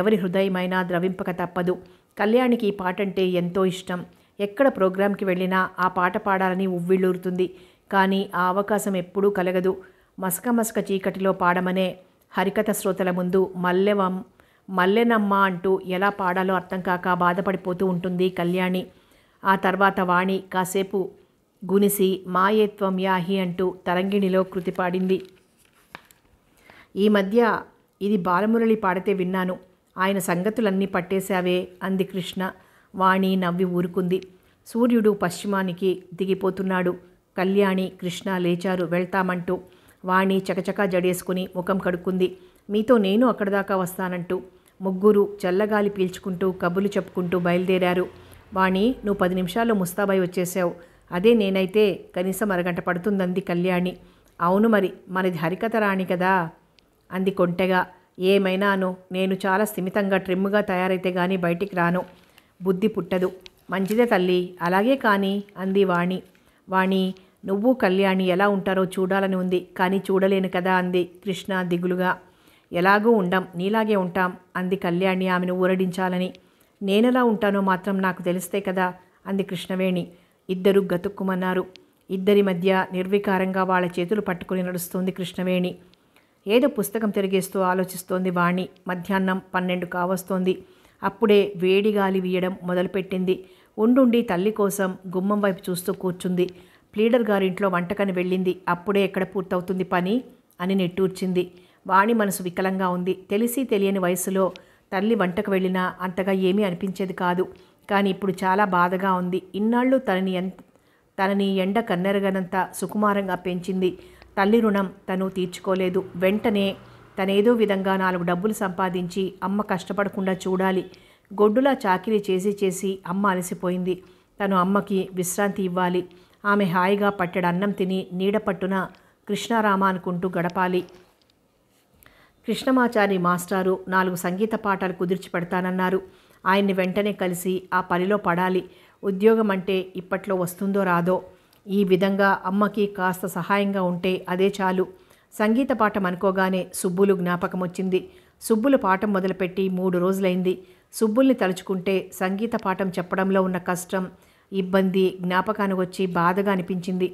ఎవరి హృదయమైనా ద్రవింపక తప్పదు కళ్యాణికి ఈ పాట అంటే ఎంతో ఇష్టం ఎక్కడ ప్రోగ్రాంకి వెళ్ళినా ఆ పాట పాడాలని ఉవ్విళ్ళూరుతుంది కానీ ఆ అవకాశం ఎప్పుడూ కలగదు మసక మసక చీకటిలో పాడమనే హరికథ శ్రోతల ముందు మల్లెవం మల్లెనమ్మ అంటూ ఎలా పాడాలో అర్థం కాక బాధపడిపోతూ ఉంటుంది కళ్యాణి ఆ తర్వాత వాణి కాసేపు గునిసి మాయేత్వం యాహి అంటూ తరంగిణిలో కృతి పాడింది ఈ మధ్య ఇది బాలమురళి పాడితే విన్నాను ఆయన సంగతులన్నీ పట్టేశావే అంది కృష్ణ వాణి నవ్వి ఊరుకుంది సూర్యుడు పశ్చిమానికి దిగిపోతున్నాడు కళ్యాణి కృష్ణ లేచారు వెళ్తామంటూ వాణి చకచకా జడేసుకుని ముఖం కడుక్కుంది మీతో నేను అక్కడదాకా దాకా వస్తానంటూ ముగ్గురు చల్లగాలి పీల్చుకుంటూ కబుర్లు చెప్పుకుంటూ బయలుదేరారు వాణి నువ్వు పది నిమిషాల్లో ముస్తాబాయి వచ్చేసావు అదే నేనైతే కనీసం అరగంట పడుతుందంది కళ్యాణి అవును మరి మనది హరికథ రాణి కదా అంది కొంటెగా ఏమైనాను నేను చాలా స్థిమితంగా ట్రిమ్గా తయారైతే కానీ బయటికి రాను బుద్ధి పుట్టదు మంచిదే తల్లి అలాగే కానీ అంది వాణి వాణి నువ్వు కళ్యాణి ఎలా ఉంటారో చూడాలని ఉంది కానీ చూడలేను కదా అంది కృష్ణ దిగులుగా ఎలాగూ ఉండం నీలాగే ఉంటాం అంది కళ్యాణి ఆమెను ఊరడించాలని నేనెలా ఉంటానో మాత్రం నాకు తెలిస్తే కదా అంది కృష్ణవేణి ఇద్దరు గతుక్కుమన్నారు ఇద్దరి మధ్య నిర్వికారంగా వాళ్ళ చేతులు పట్టుకుని నడుస్తుంది కృష్ణవేణి ఏదో పుస్తకం తిరిగేస్తూ ఆలోచిస్తోంది వాణి మధ్యాహ్నం పన్నెండు కావస్తోంది అప్పుడే వేడి గాలి వీయడం మొదలుపెట్టింది ఉండుండి తల్లి కోసం గుమ్మం వైపు చూస్తూ కూర్చుంది ప్లీడర్ గారింట్లో వంటకని వెళ్ళింది అప్పుడే ఎక్కడ పూర్తవుతుంది పని అని నెట్టూర్చింది వాణి మనసు వికలంగా ఉంది తెలిసి తెలియని వయసులో తల్లి వంటకు వెళ్ళినా అంతగా ఏమీ అనిపించేది కాదు కానీ ఇప్పుడు చాలా బాధగా ఉంది ఇన్నాళ్ళు తనని తనని ఎండ కన్నెరగనంత సుకుమారంగా పెంచింది తల్లి రుణం తను తీర్చుకోలేదు వెంటనే తనేదో విధంగా నాలుగు డబ్బులు సంపాదించి అమ్మ కష్టపడకుండా చూడాలి గొడ్డులా చాకిరీ చేసి చేసి అమ్మ అలసిపోయింది తను అమ్మకి విశ్రాంతి ఇవ్వాలి ఆమె హాయిగా పట్టెడు అన్నం తిని నీడ పట్టున కృష్ణారామ అనుకుంటూ గడపాలి కృష్ణమాచారి మాస్టారు నాలుగు సంగీత పాఠాలు కుదిర్చి పెడతానన్నారు ఆయన్ని వెంటనే కలిసి ఆ పనిలో పడాలి ఉద్యోగం అంటే ఇప్పట్లో వస్తుందో రాదో ఈ విధంగా అమ్మకి కాస్త సహాయంగా ఉంటే అదే చాలు సంగీత పాఠం అనుకోగానే సుబ్బులు జ్ఞాపకం వచ్చింది సుబ్బులు పాఠం మొదలుపెట్టి మూడు రోజులైంది సుబ్బుల్ని తలుచుకుంటే సంగీత పాఠం చెప్పడంలో ఉన్న కష్టం ఇబ్బంది జ్ఞాపకానికి వచ్చి బాధగా అనిపించింది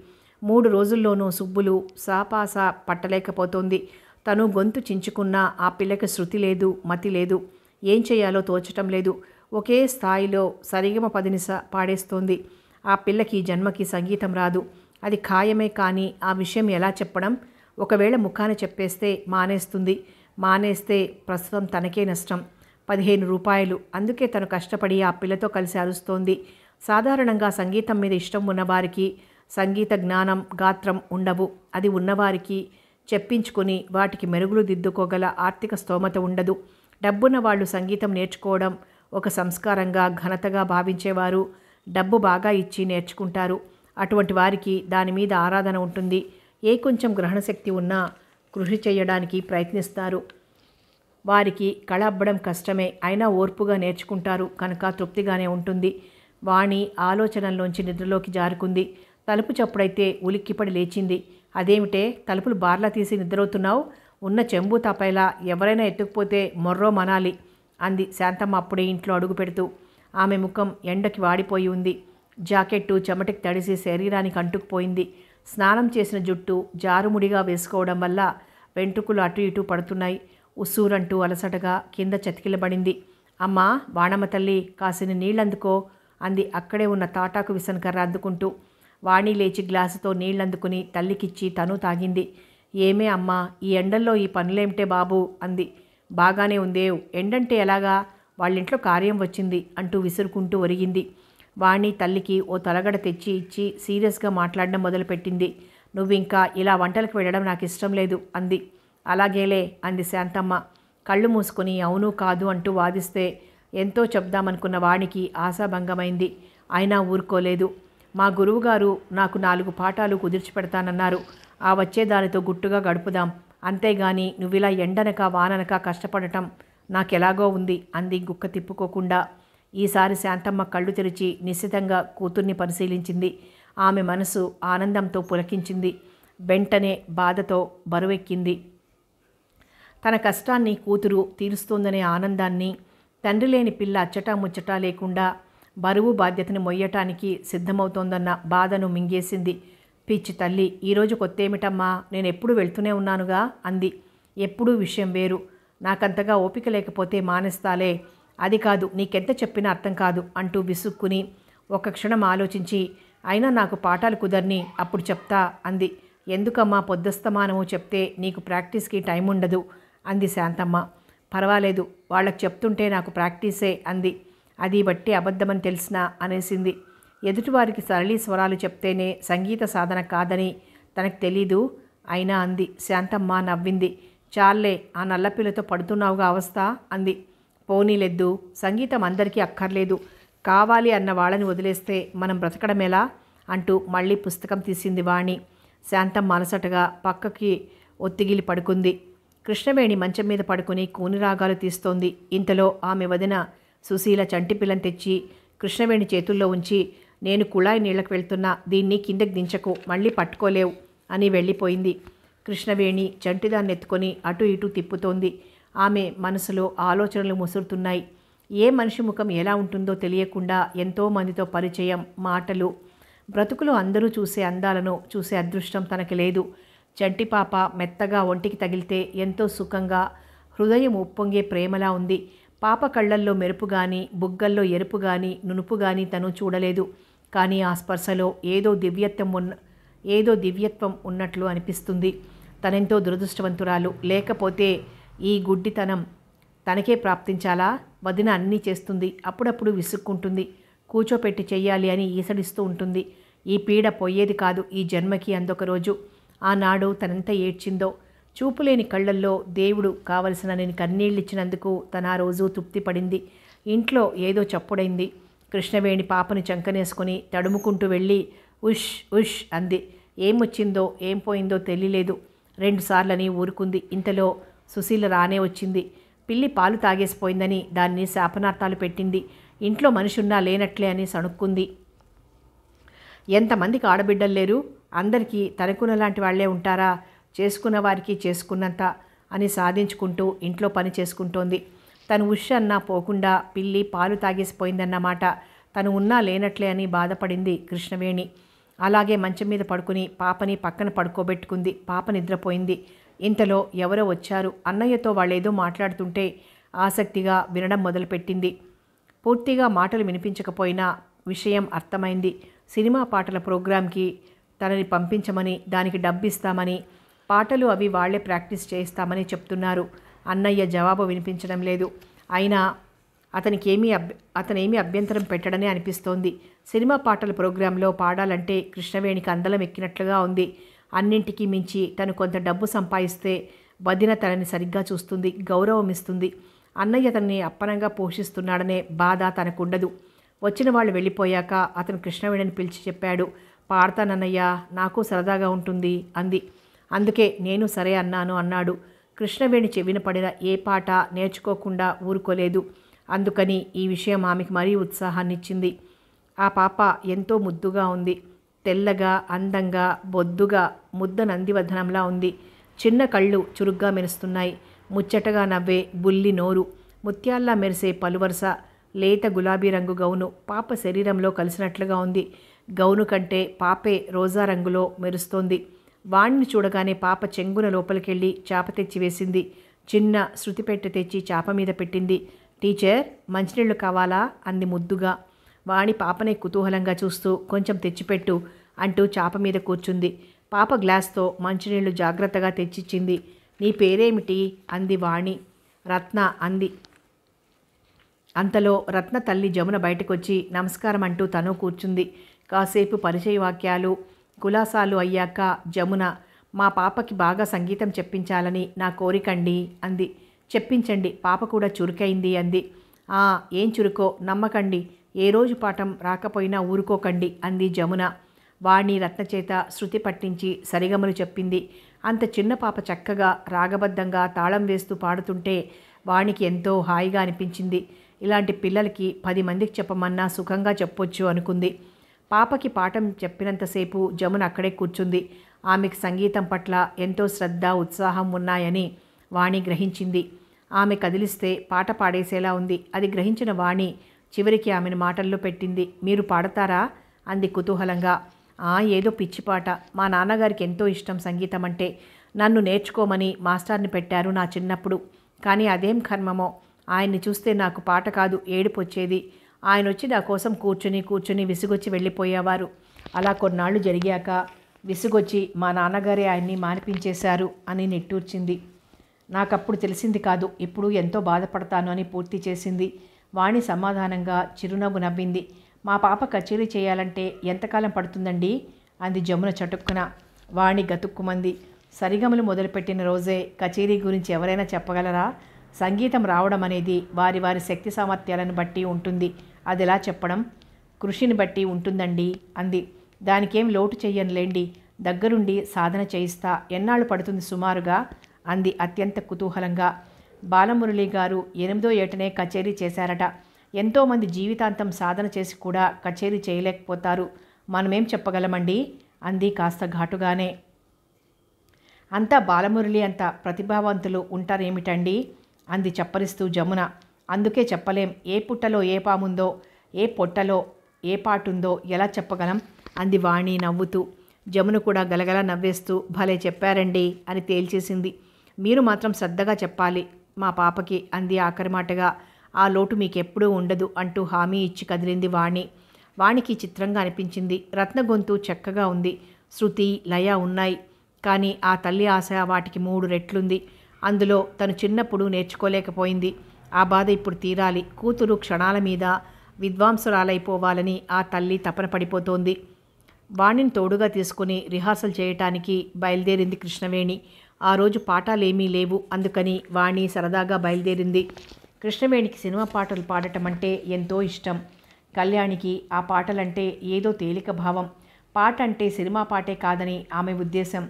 మూడు రోజుల్లోనూ సుబ్బులు సాపాస పట్టలేకపోతోంది తను గొంతు చించుకున్నా ఆ పిల్లకి శృతి లేదు మతి లేదు ఏం చేయాలో తోచటం లేదు ఒకే స్థాయిలో సరిగమ పదినిస పాడేస్తోంది ఆ పిల్లకి జన్మకి సంగీతం రాదు అది ఖాయమే కానీ ఆ విషయం ఎలా చెప్పడం ఒకవేళ ముఖాన చెప్పేస్తే మానేస్తుంది మానేస్తే ప్రస్తుతం తనకే నష్టం పదిహేను రూపాయలు అందుకే తను కష్టపడి ఆ పిల్లతో కలిసి అరుస్తోంది సాధారణంగా సంగీతం మీద ఇష్టం ఉన్నవారికి సంగీత జ్ఞానం గాత్రం ఉండవు అది ఉన్నవారికి చెప్పించుకుని వాటికి మెరుగులు దిద్దుకోగల ఆర్థిక స్తోమత ఉండదు డబ్బున్న వాళ్ళు సంగీతం నేర్చుకోవడం ఒక సంస్కారంగా ఘనతగా భావించేవారు డబ్బు బాగా ఇచ్చి నేర్చుకుంటారు అటువంటి వారికి దాని మీద ఆరాధన ఉంటుంది ఏ కొంచెం గ్రహణశక్తి ఉన్నా కృషి చేయడానికి ప్రయత్నిస్తారు వారికి కళ అబ్బడం కష్టమే అయినా ఓర్పుగా నేర్చుకుంటారు కనుక తృప్తిగానే ఉంటుంది వాణి ఆలోచనల్లోంచి నిద్రలోకి జారుకుంది తలుపు చప్పుడైతే ఉలిక్కిపడి లేచింది అదేమిటే తలుపులు బార్లా తీసి నిద్రవుతున్నావు ఉన్న చెంబు తపైలా ఎవరైనా ఎత్తుకుపోతే మొర్రో మనాలి అంది శాంతమ్మ అప్పుడే ఇంట్లో అడుగు పెడుతూ ఆమె ముఖం ఎండకి వాడిపోయి ఉంది జాకెట్టు చెమటకి తడిసి శరీరానికి అంటుకుపోయింది స్నానం చేసిన జుట్టు జారుముడిగా వేసుకోవడం వల్ల వెంట్రుకలు అటు ఇటు పడుతున్నాయి ఉస్సూరంటూ అలసటగా కింద చతికిలబడింది అమ్మా వాణమ్మ తల్లి కాసిన నీళ్ళందుకో అంది అక్కడే ఉన్న తాటాకు విసనకర్ర అందుకుంటూ వాణి లేచి గ్లాసుతో నీళ్లందుకుని తల్లికిచ్చి తను తాగింది ఏమే అమ్మా ఈ ఎండల్లో ఈ పనులేమిటే బాబు అంది బాగానే ఉందేవ్ ఎండంటే ఎలాగా వాళ్ళింట్లో కార్యం వచ్చింది అంటూ విసురుకుంటూ ఒరిగింది వాణి తల్లికి ఓ తలగడ తెచ్చి ఇచ్చి సీరియస్గా మాట్లాడడం మొదలుపెట్టింది నువ్వు ఇంకా ఇలా వంటలకు వెళ్ళడం నాకు ఇష్టం లేదు అంది అలాగేలే అంది శాంతమ్మ కళ్ళు మూసుకొని అవును కాదు అంటూ వాదిస్తే ఎంతో చెప్దామనుకున్న వాణికి ఆశాభంగమైంది అయినా ఊరుకోలేదు మా గురువుగారు నాకు నాలుగు పాఠాలు కుదిర్చి పెడతానన్నారు ఆ వచ్చేదానితో గుట్టుగా గడుపుదాం అంతేగాని నువ్విలా ఎండనక వాననక కష్టపడటం నాకెలాగో ఉంది అంది గుక్క తిప్పుకోకుండా ఈసారి శాంతమ్మ కళ్ళు తెరిచి నిశ్చితంగా కూతుర్ని పరిశీలించింది ఆమె మనసు ఆనందంతో పులకించింది వెంటనే బాధతో బరువెక్కింది తన కష్టాన్ని కూతురు తీరుస్తోందనే ఆనందాన్ని తండ్రి లేని పిల్ల అచ్చటా ముచ్చటా లేకుండా బరువు బాధ్యతని మొయ్యటానికి సిద్ధమవుతోందన్న బాధను మింగేసింది పిచ్చి తల్లి ఈరోజు కొత్త ఏమిటమ్మా నేను ఎప్పుడు వెళ్తూనే ఉన్నానుగా అంది ఎప్పుడూ విషయం వేరు నాకంతగా ఓపిక లేకపోతే మానేస్తాలే అది కాదు నీకెంత చెప్పినా అర్థం కాదు అంటూ విసుక్కుని ఒక క్షణం ఆలోచించి అయినా నాకు పాఠాలు కుదర్ని అప్పుడు చెప్తా అంది ఎందుకమ్మా పొద్దుస్తమానము చెప్తే నీకు ప్రాక్టీస్కి టైం ఉండదు అంది శాంతమ్మ పర్వాలేదు వాళ్ళకి చెప్తుంటే నాకు ప్రాక్టీసే అంది అది బట్టి అబద్ధమని తెలిసినా అనేసింది ఎదుటివారికి సరళీ స్వరాలు చెప్తేనే సంగీత సాధన కాదని తనకు తెలీదు అయినా అంది శాంతమ్మ నవ్వింది చాలే ఆ నల్లపిల్లతో పడుతున్నావుగా అవస్థ అంది పోనీలెద్దు సంగీతం అందరికీ అక్కర్లేదు కావాలి అన్న వాళ్ళని వదిలేస్తే మనం బ్రతకడమేలా అంటూ మళ్ళీ పుస్తకం తీసింది వాణి శాంతం మనసటగా పక్కకి ఒత్తిగిలి పడుకుంది కృష్ణవేణి మంచం మీద పడుకుని కూనిరాగాలు తీస్తోంది ఇంతలో ఆమె వదిన సుశీల చంటిపిల్లని తెచ్చి కృష్ణవేణి చేతుల్లో ఉంచి నేను కుళాయి నీళ్లకు వెళ్తున్నా దీన్ని కిందకి దించకు మళ్ళీ పట్టుకోలేవు అని వెళ్ళిపోయింది కృష్ణవేణి చంటిదాన్నెత్తుకొని అటు ఇటు తిప్పుతోంది ఆమె మనసులో ఆలోచనలు ముసురుతున్నాయి ఏ మనిషి ముఖం ఎలా ఉంటుందో తెలియకుండా ఎంతోమందితో పరిచయం మాటలు బ్రతుకులు అందరూ చూసే అందాలను చూసే అదృష్టం తనకి లేదు చంటి పాప మెత్తగా ఒంటికి తగిలితే ఎంతో సుఖంగా హృదయం ఉప్పొంగే ప్రేమలా ఉంది పాప కళ్ళల్లో మెరుపు కానీ బుగ్గల్లో ఎరుపు కానీ నునుపు కానీ తను చూడలేదు కానీ ఆ స్పర్శలో ఏదో దివ్యత్వం ఉన్న ఏదో దివ్యత్వం ఉన్నట్లు అనిపిస్తుంది తనెంతో దురదృష్టవంతురాలు లేకపోతే ఈ గుడ్డితనం తనకే ప్రాప్తించాలా వదిన అన్నీ చేస్తుంది అప్పుడప్పుడు విసుక్కుంటుంది కూర్చోపెట్టి చెయ్యాలి అని ఈసడిస్తూ ఉంటుంది ఈ పీడ పోయేది కాదు ఈ జన్మకి అందొక రోజు ఆనాడు తనంత ఏడ్చిందో చూపులేని కళ్ళల్లో దేవుడు కావలసిన నేను కన్నీళ్ళిచ్చినందుకు తన ఆ రోజు తృప్తి పడింది ఇంట్లో ఏదో చప్పుడైంది కృష్ణవేణి పాపని చంకనేసుకుని తడుముకుంటూ వెళ్ళి ఉష్ ఉష్ అంది ఏమొచ్చిందో ఏం పోయిందో తెలియలేదు రెండుసార్లని ఊరుకుంది ఇంతలో సుశీల రానే వచ్చింది పిల్లి పాలు తాగేసిపోయిందని దాన్ని శాపనార్థాలు పెట్టింది ఇంట్లో మనిషిన్నా లేనట్లే అని సణుక్కుంది ఎంతమందికి ఆడబిడ్డలు లేరు అందరికీ తనకున్న లాంటి వాళ్లే ఉంటారా చేసుకున్న వారికి చేసుకున్నంత అని సాధించుకుంటూ ఇంట్లో పని చేసుకుంటోంది తను ఉష్ అన్నా పోకుండా పిల్లి పాలు తాగేసిపోయిందన్నమాట తను ఉన్నా లేనట్లే అని బాధపడింది కృష్ణవేణి అలాగే మంచం మీద పడుకుని పాపని పక్కన పడుకోబెట్టుకుంది పాప నిద్రపోయింది ఇంతలో ఎవరో వచ్చారు అన్నయ్యతో వాళ్ళేదో మాట్లాడుతుంటే ఆసక్తిగా వినడం మొదలుపెట్టింది పూర్తిగా మాటలు వినిపించకపోయినా విషయం అర్థమైంది సినిమా పాటల ప్రోగ్రాంకి తనని పంపించమని దానికి డబ్బిస్తామని పాటలు అవి వాళ్లే ప్రాక్టీస్ చేయిస్తామని చెప్తున్నారు అన్నయ్య జవాబు వినిపించడం లేదు అయినా అతనికి ఏమీ అభ్య అతనేమీ అభ్యంతరం పెట్టడనే అనిపిస్తోంది సినిమా పాటల ప్రోగ్రాంలో పాడాలంటే కృష్ణవేణికి అందలం ఎక్కినట్లుగా ఉంది అన్నింటికీ మించి తను కొంత డబ్బు సంపాదిస్తే వదిన తనని సరిగ్గా చూస్తుంది గౌరవం ఇస్తుంది అన్నయ్య తనని అప్పనంగా పోషిస్తున్నాడనే బాధ తనకుండదు వచ్చిన వాళ్ళు వెళ్ళిపోయాక అతను కృష్ణవేణిని పిలిచి చెప్పాడు పాడతానన్నయ్య నాకు సరదాగా ఉంటుంది అంది అందుకే నేను సరే అన్నాను అన్నాడు కృష్ణవేణి చెవిన పడిన ఏ పాట నేర్చుకోకుండా ఊరుకోలేదు అందుకని ఈ విషయం ఆమెకు మరీ ఉత్సాహాన్నిచ్చింది ఆ పాప ఎంతో ముద్దుగా ఉంది తెల్లగా అందంగా బొద్దుగా ముద్ద నందివధనంలా ఉంది చిన్న కళ్ళు చురుగ్గా మెరుస్తున్నాయి ముచ్చటగా నవ్వే బుల్లి నోరు ముత్యాల్లా మెరిసే పలువరుస లేత గులాబీ రంగు గౌను పాప శరీరంలో కలిసినట్లుగా ఉంది గౌను కంటే పాపే రోజా రంగులో మెరుస్తోంది వాణ్ణి చూడగానే పాప చెంగున లోపలికెళ్ళి చేప తెచ్చి వేసింది చిన్న శృతిపెట్టె తెచ్చి చాప మీద పెట్టింది టీచర్ మంచినీళ్ళు కావాలా అంది ముద్దుగా వాణి పాపనే కుతూహలంగా చూస్తూ కొంచెం తెచ్చిపెట్టు అంటూ చాప మీద కూర్చుంది పాప గ్లాస్తో మంచినీళ్లు జాగ్రత్తగా తెచ్చిచ్చింది నీ పేరేమిటి అంది వాణి రత్న అంది అంతలో రత్న తల్లి జమున బయటకొచ్చి నమస్కారం అంటూ తను కూర్చుంది కాసేపు పరిచయ వాక్యాలు కులాసాలు అయ్యాక జమున మా పాపకి బాగా సంగీతం చెప్పించాలని నా కోరికండి అంది చెప్పించండి పాప కూడా చురుకైంది అంది ఆ ఏం చురుకో నమ్మకండి ఏ రోజు పాఠం రాకపోయినా ఊరుకోకండి అంది జమున వాణి రత్నచేత శృతి పట్టించి సరిగమలు చెప్పింది అంత చిన్న పాప చక్కగా రాగబద్ధంగా తాళం వేస్తూ పాడుతుంటే వాణికి ఎంతో హాయిగా అనిపించింది ఇలాంటి పిల్లలకి పది మందికి చెప్పమన్నా సుఖంగా చెప్పొచ్చు అనుకుంది పాపకి పాఠం చెప్పినంతసేపు జమున అక్కడే కూర్చుంది ఆమెకు సంగీతం పట్ల ఎంతో శ్రద్ధ ఉత్సాహం ఉన్నాయని వాణి గ్రహించింది ఆమె కదిలిస్తే పాట పాడేసేలా ఉంది అది గ్రహించిన వాణి చివరికి ఆమెను మాటల్లో పెట్టింది మీరు పాడతారా అంది కుతూహలంగా ఆ ఏదో పిచ్చి పాట మా నాన్నగారికి ఎంతో ఇష్టం సంగీతం అంటే నన్ను నేర్చుకోమని మాస్టర్ని పెట్టారు నా చిన్నప్పుడు కానీ అదేం కర్మమో ఆయన్ని చూస్తే నాకు పాట కాదు ఏడుపు వచ్చేది ఆయన వచ్చి నా కోసం కూర్చుని కూర్చుని విసుగొచ్చి వెళ్ళిపోయేవారు అలా కొన్నాళ్ళు జరిగాక విసుగొచ్చి మా నాన్నగారే ఆయన్ని మానిపించేశారు అని నిట్టూర్చింది నాకప్పుడు తెలిసింది కాదు ఇప్పుడు ఎంతో బాధపడతాను అని పూర్తి చేసింది వాణి సమాధానంగా చిరునవ్వు నవ్వింది మా పాప కచేరీ చేయాలంటే ఎంతకాలం పడుతుందండి అంది జమున చటుక్కున వాణి గతుక్కుమంది సరిగమలు మొదలుపెట్టిన రోజే కచేరీ గురించి ఎవరైనా చెప్పగలరా సంగీతం రావడం అనేది వారి వారి శక్తి సామర్థ్యాలను బట్టి ఉంటుంది అది ఎలా చెప్పడం కృషిని బట్టి ఉంటుందండి అంది దానికేం లోటు చెయ్యనులేండి దగ్గరుండి సాధన చేయిస్తా ఎన్నాళ్ళు పడుతుంది సుమారుగా అంది అత్యంత కుతూహలంగా బాలమురళి గారు ఎనిమిదో ఏటనే కచేరీ చేశారట ఎంతోమంది జీవితాంతం సాధన చేసి కూడా కచేరీ చేయలేకపోతారు మనమేం చెప్పగలమండి అంది కాస్త ఘాటుగానే అంతా బాలమురళి అంత ప్రతిభావంతులు ఉంటారేమిటండి అంది చెప్పరిస్తూ జమున అందుకే చెప్పలేం ఏ పుట్టలో ఏ పాముందో ఏ పొట్టలో ఏ పాటుందో ఎలా చెప్పగలం అంది వాణి నవ్వుతూ జమున కూడా గలగల నవ్వేస్తూ భలే చెప్పారండి అని తేల్చేసింది మీరు మాత్రం శ్రద్ధగా చెప్పాలి మా పాపకి అంది ఆఖరిమాటగా ఆ లోటు మీకెప్పుడూ ఉండదు అంటూ హామీ ఇచ్చి కదిలింది వాణి వాణికి చిత్రంగా అనిపించింది రత్న గొంతు చక్కగా ఉంది శృతి లయ ఉన్నాయి కానీ ఆ తల్లి ఆశ వాటికి మూడు రెట్లుంది అందులో తను చిన్నప్పుడు నేర్చుకోలేకపోయింది ఆ బాధ ఇప్పుడు తీరాలి కూతురు క్షణాల మీద విద్వాంసురాలైపోవాలని ఆ తల్లి తపన పడిపోతోంది వాణిని తోడుగా తీసుకుని రిహార్సల్ చేయటానికి బయలుదేరింది కృష్ణవేణి ఆ రోజు పాఠాలేమీ లేవు అందుకని వాణి సరదాగా బయలుదేరింది కృష్ణవేణికి సినిమా పాటలు పాడటం అంటే ఎంతో ఇష్టం కళ్యాణికి ఆ పాటలంటే ఏదో తేలిక భావం పాట అంటే సినిమా పాటే కాదని ఆమె ఉద్దేశం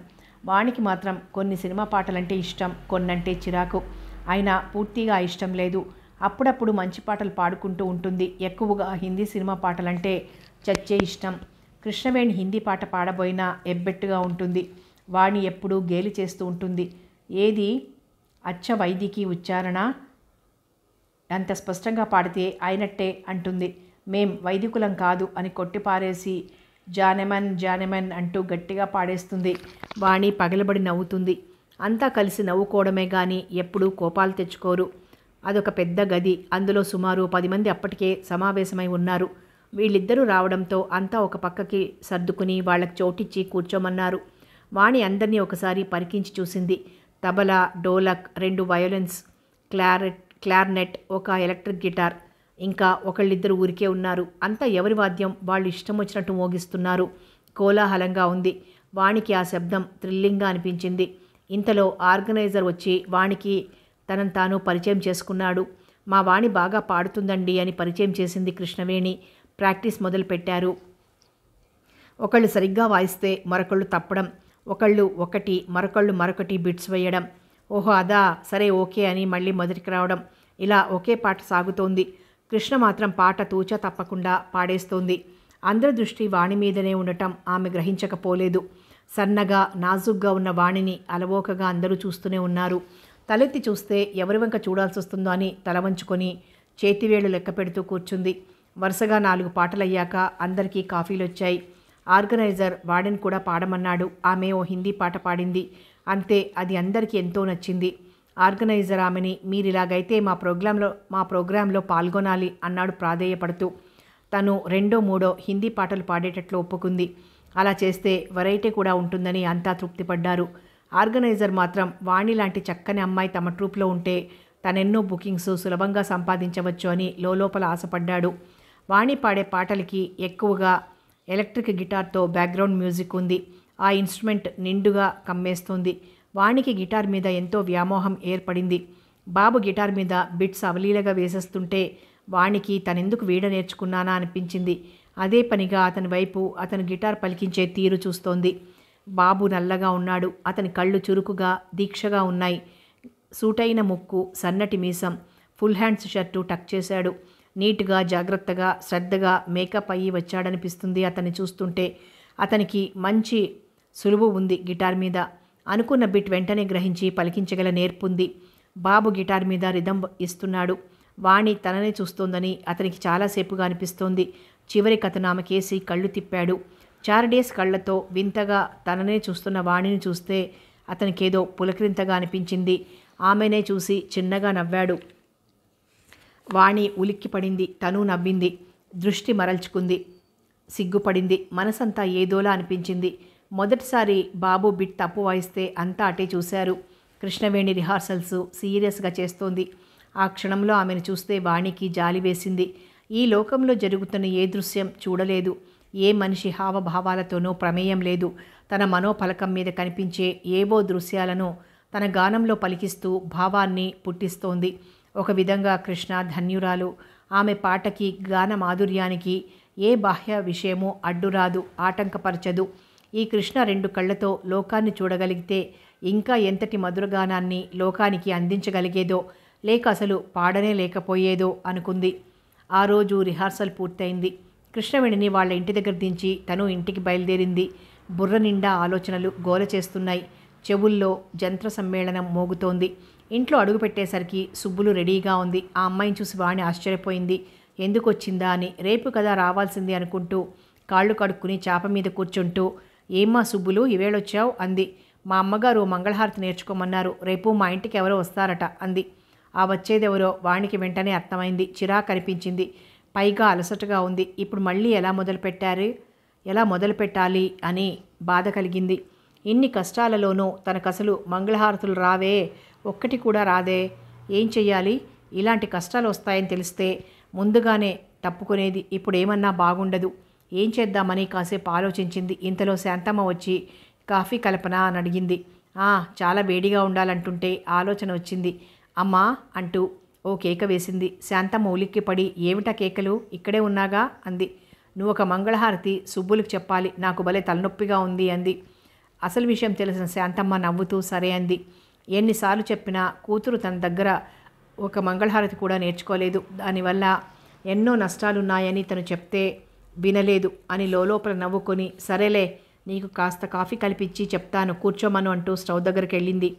వాణికి మాత్రం కొన్ని సినిమా పాటలంటే ఇష్టం కొన్నంటే చిరాకు అయినా పూర్తిగా ఇష్టం లేదు అప్పుడప్పుడు మంచి పాటలు పాడుకుంటూ ఉంటుంది ఎక్కువగా హిందీ సినిమా పాటలంటే చచ్చే ఇష్టం కృష్ణవేణి హిందీ పాట పాడబోయినా ఎబ్బెట్టుగా ఉంటుంది వాణి ఎప్పుడూ గేలి చేస్తూ ఉంటుంది ఏది అచ్చ వైదికి ఉచ్చారణ అంత స్పష్టంగా పాడితే అయినట్టే అంటుంది మేం వైదికులం కాదు అని కొట్టిపారేసి జానెమన్ జానెమన్ అంటూ గట్టిగా పాడేస్తుంది వాణి పగలబడి నవ్వుతుంది అంతా కలిసి నవ్వుకోవడమే కానీ ఎప్పుడూ కోపాలు తెచ్చుకోరు అదొక పెద్ద గది అందులో సుమారు పది మంది అప్పటికే సమావేశమై ఉన్నారు వీళ్ళిద్దరూ రావడంతో అంతా ఒక పక్కకి సర్దుకుని వాళ్ళకి చోటిచ్చి కూర్చోమన్నారు వాణి అందరినీ ఒకసారి పరికించి చూసింది తబలా డోలక్ రెండు వయోలెన్స్ క్లారెట్ క్లార్నెట్ ఒక ఎలక్ట్రిక్ గిటార్ ఇంకా ఒకళ్ళిద్దరు ఊరికే ఉన్నారు అంతా ఎవరి వాద్యం వాళ్ళు ఇష్టం వచ్చినట్టు మోగిస్తున్నారు కోలాహలంగా ఉంది వాణికి ఆ శబ్దం థ్రిల్లింగ్గా అనిపించింది ఇంతలో ఆర్గనైజర్ వచ్చి వాణికి తనను తాను పరిచయం చేసుకున్నాడు మా వాణి బాగా పాడుతుందండి అని పరిచయం చేసింది కృష్ణవేణి ప్రాక్టీస్ మొదలుపెట్టారు ఒకళ్ళు సరిగ్గా వాయిస్తే మరొకళ్ళు తప్పడం ఒకళ్ళు ఒకటి మరొకళ్ళు మరొకటి బిట్స్ వేయడం ఓహో అదా సరే ఓకే అని మళ్ళీ మొదటికి రావడం ఇలా ఒకే పాట సాగుతోంది కృష్ణ మాత్రం పాట తూచ తప్పకుండా పాడేస్తోంది అందరి దృష్టి వాణి మీదనే ఉండటం ఆమె గ్రహించకపోలేదు సన్నగా నాజుగ్గా ఉన్న వాణిని అలవోకగా అందరూ చూస్తూనే ఉన్నారు తలెత్తి చూస్తే ఎవరి వంక చూడాల్సి వస్తుందో అని తల వంచుకొని చేతివేళ్లు లెక్క పెడుతూ కూర్చుంది వరుసగా నాలుగు పాటలయ్యాక అందరికీ కాఫీలు వచ్చాయి ఆర్గనైజర్ వాడెన్ కూడా పాడమన్నాడు ఆమె ఓ హిందీ పాట పాడింది అంతే అది అందరికీ ఎంతో నచ్చింది ఆర్గనైజర్ ఆమెని మీరు ఇలాగైతే మా ప్రోగ్రాంలో మా ప్రోగ్రాంలో పాల్గొనాలి అన్నాడు ప్రాధేయపడుతూ తను రెండో మూడో హిందీ పాటలు పాడేటట్లు ఒప్పుకుంది అలా చేస్తే వెరైటీ కూడా ఉంటుందని అంతా తృప్తిపడ్డారు ఆర్గనైజర్ మాత్రం వాణి లాంటి చక్కని అమ్మాయి తమ ట్రూప్లో ఉంటే తనెన్నో బుకింగ్స్ సులభంగా సంపాదించవచ్చు అని లోపల ఆశపడ్డాడు వాణి పాడే పాటలకి ఎక్కువగా ఎలక్ట్రిక్ గిటార్తో బ్యాక్గ్రౌండ్ మ్యూజిక్ ఉంది ఆ ఇన్స్ట్రుమెంట్ నిండుగా కమ్మేస్తుంది వాణికి గిటార్ మీద ఎంతో వ్యామోహం ఏర్పడింది బాబు గిటార్ మీద బిట్స్ అవలీలగా వేసేస్తుంటే వాణికి తనెందుకు వీడ నేర్చుకున్నానా అనిపించింది అదే పనిగా అతని వైపు అతను గిటార్ పలికించే తీరు చూస్తోంది బాబు నల్లగా ఉన్నాడు అతని కళ్ళు చురుకుగా దీక్షగా ఉన్నాయి సూటైన ముక్కు సన్నటి మీసం ఫుల్ హ్యాండ్స్ షర్టు టక్ చేశాడు నీట్గా జాగ్రత్తగా శ్రద్ధగా మేకప్ అయ్యి వచ్చాడనిపిస్తుంది అతన్ని చూస్తుంటే అతనికి మంచి సులువు ఉంది గిటార్ మీద అనుకున్న బిట్ వెంటనే గ్రహించి పలికించగల నేర్పుంది బాబు గిటార్ మీద రిధం ఇస్తున్నాడు వాణి తననే చూస్తోందని అతనికి చాలాసేపుగా అనిపిస్తోంది చివరికి అతను కళ్ళు తిప్పాడు చార్డేస్ కళ్ళతో వింతగా తననే చూస్తున్న వాణిని చూస్తే అతనికేదో పులకరింతగా అనిపించింది ఆమెనే చూసి చిన్నగా నవ్వాడు వాణి ఉలిక్కిపడింది తను నవ్వింది దృష్టి మరల్చుకుంది సిగ్గుపడింది మనసంతా ఏదోలా అనిపించింది మొదటిసారి బాబు బిట్ తప్పు వాయిస్తే అంతా అటే చూశారు కృష్ణవేణి రిహార్సల్స్ సీరియస్గా చేస్తోంది ఆ క్షణంలో ఆమెను చూస్తే వాణికి జాలి వేసింది ఈ లోకంలో జరుగుతున్న ఏ దృశ్యం చూడలేదు ఏ మనిషి హావభావాలతోనూ ప్రమేయం లేదు తన మనోఫలకం మీద కనిపించే ఏవో దృశ్యాలను తన గానంలో పలికిస్తూ భావాన్ని పుట్టిస్తోంది ఒక విధంగా కృష్ణ ధన్యురాలు ఆమె పాటకి గాన మాధుర్యానికి ఏ బాహ్య విషయమూ అడ్డురాదు ఆటంకపరచదు ఈ కృష్ణ రెండు కళ్ళతో లోకాన్ని చూడగలిగితే ఇంకా ఎంతటి మధురగానాన్ని లోకానికి అందించగలిగేదో లేక అసలు పాడనే లేకపోయేదో అనుకుంది ఆ రోజు రిహార్సల్ పూర్తయింది కృష్ణవేణిని వాళ్ళ ఇంటి దగ్గర దించి తను ఇంటికి బయలుదేరింది బుర్ర నిండా ఆలోచనలు గోల చేస్తున్నాయి చెవుల్లో జంత్ర సమ్మేళనం మోగుతోంది ఇంట్లో అడుగుపెట్టేసరికి సుబ్బులు రెడీగా ఉంది ఆ అమ్మాయిని చూసి వాణి ఆశ్చర్యపోయింది ఎందుకు వచ్చిందా అని రేపు కదా రావాల్సింది అనుకుంటూ కాళ్ళు కడుక్కుని చాప మీద కూర్చుంటూ ఏమ్మా సుబ్బులు ఇవేళొచ్చావు అంది మా అమ్మగారు మంగళహారతి నేర్చుకోమన్నారు రేపు మా ఇంటికి ఎవరో వస్తారట అంది ఆ వచ్చేదెవరో వాణికి వెంటనే అర్థమైంది చిరా కనిపించింది పైగా అలసటగా ఉంది ఇప్పుడు మళ్ళీ ఎలా మొదలుపెట్టారు ఎలా మొదలుపెట్టాలి అని బాధ కలిగింది ఇన్ని కష్టాలలోనూ తనకసలు మంగళహారతులు రావే ఒక్కటి కూడా రాదే ఏం చెయ్యాలి ఇలాంటి కష్టాలు వస్తాయని తెలిస్తే ముందుగానే తప్పుకునేది ఇప్పుడు ఏమన్నా బాగుండదు ఏం చేద్దామని కాసేపు ఆలోచించింది ఇంతలో శాంతమ్మ వచ్చి కాఫీ కలపన అని అడిగింది చాలా వేడిగా ఉండాలంటుంటే ఆలోచన వచ్చింది అమ్మా అంటూ ఓ కేక వేసింది శాంతమ్మ ఉలిక్కి పడి ఏమిటా కేకలు ఇక్కడే ఉన్నాగా అంది నువ్వు ఒక మంగళహారతి సుబ్బులకు చెప్పాలి నాకు భలే తలనొప్పిగా ఉంది అంది అసలు విషయం తెలిసిన శాంతమ్మ నవ్వుతూ సరే అంది ఎన్నిసార్లు చెప్పినా కూతురు తన దగ్గర ఒక మంగళహారతి కూడా నేర్చుకోలేదు దానివల్ల ఎన్నో నష్టాలున్నాయని తను చెప్తే వినలేదు అని లోపల నవ్వుకొని సరేలే నీకు కాస్త కాఫీ కలిపించి చెప్తాను కూర్చోమను అంటూ స్టవ్ దగ్గరికి వెళ్ళింది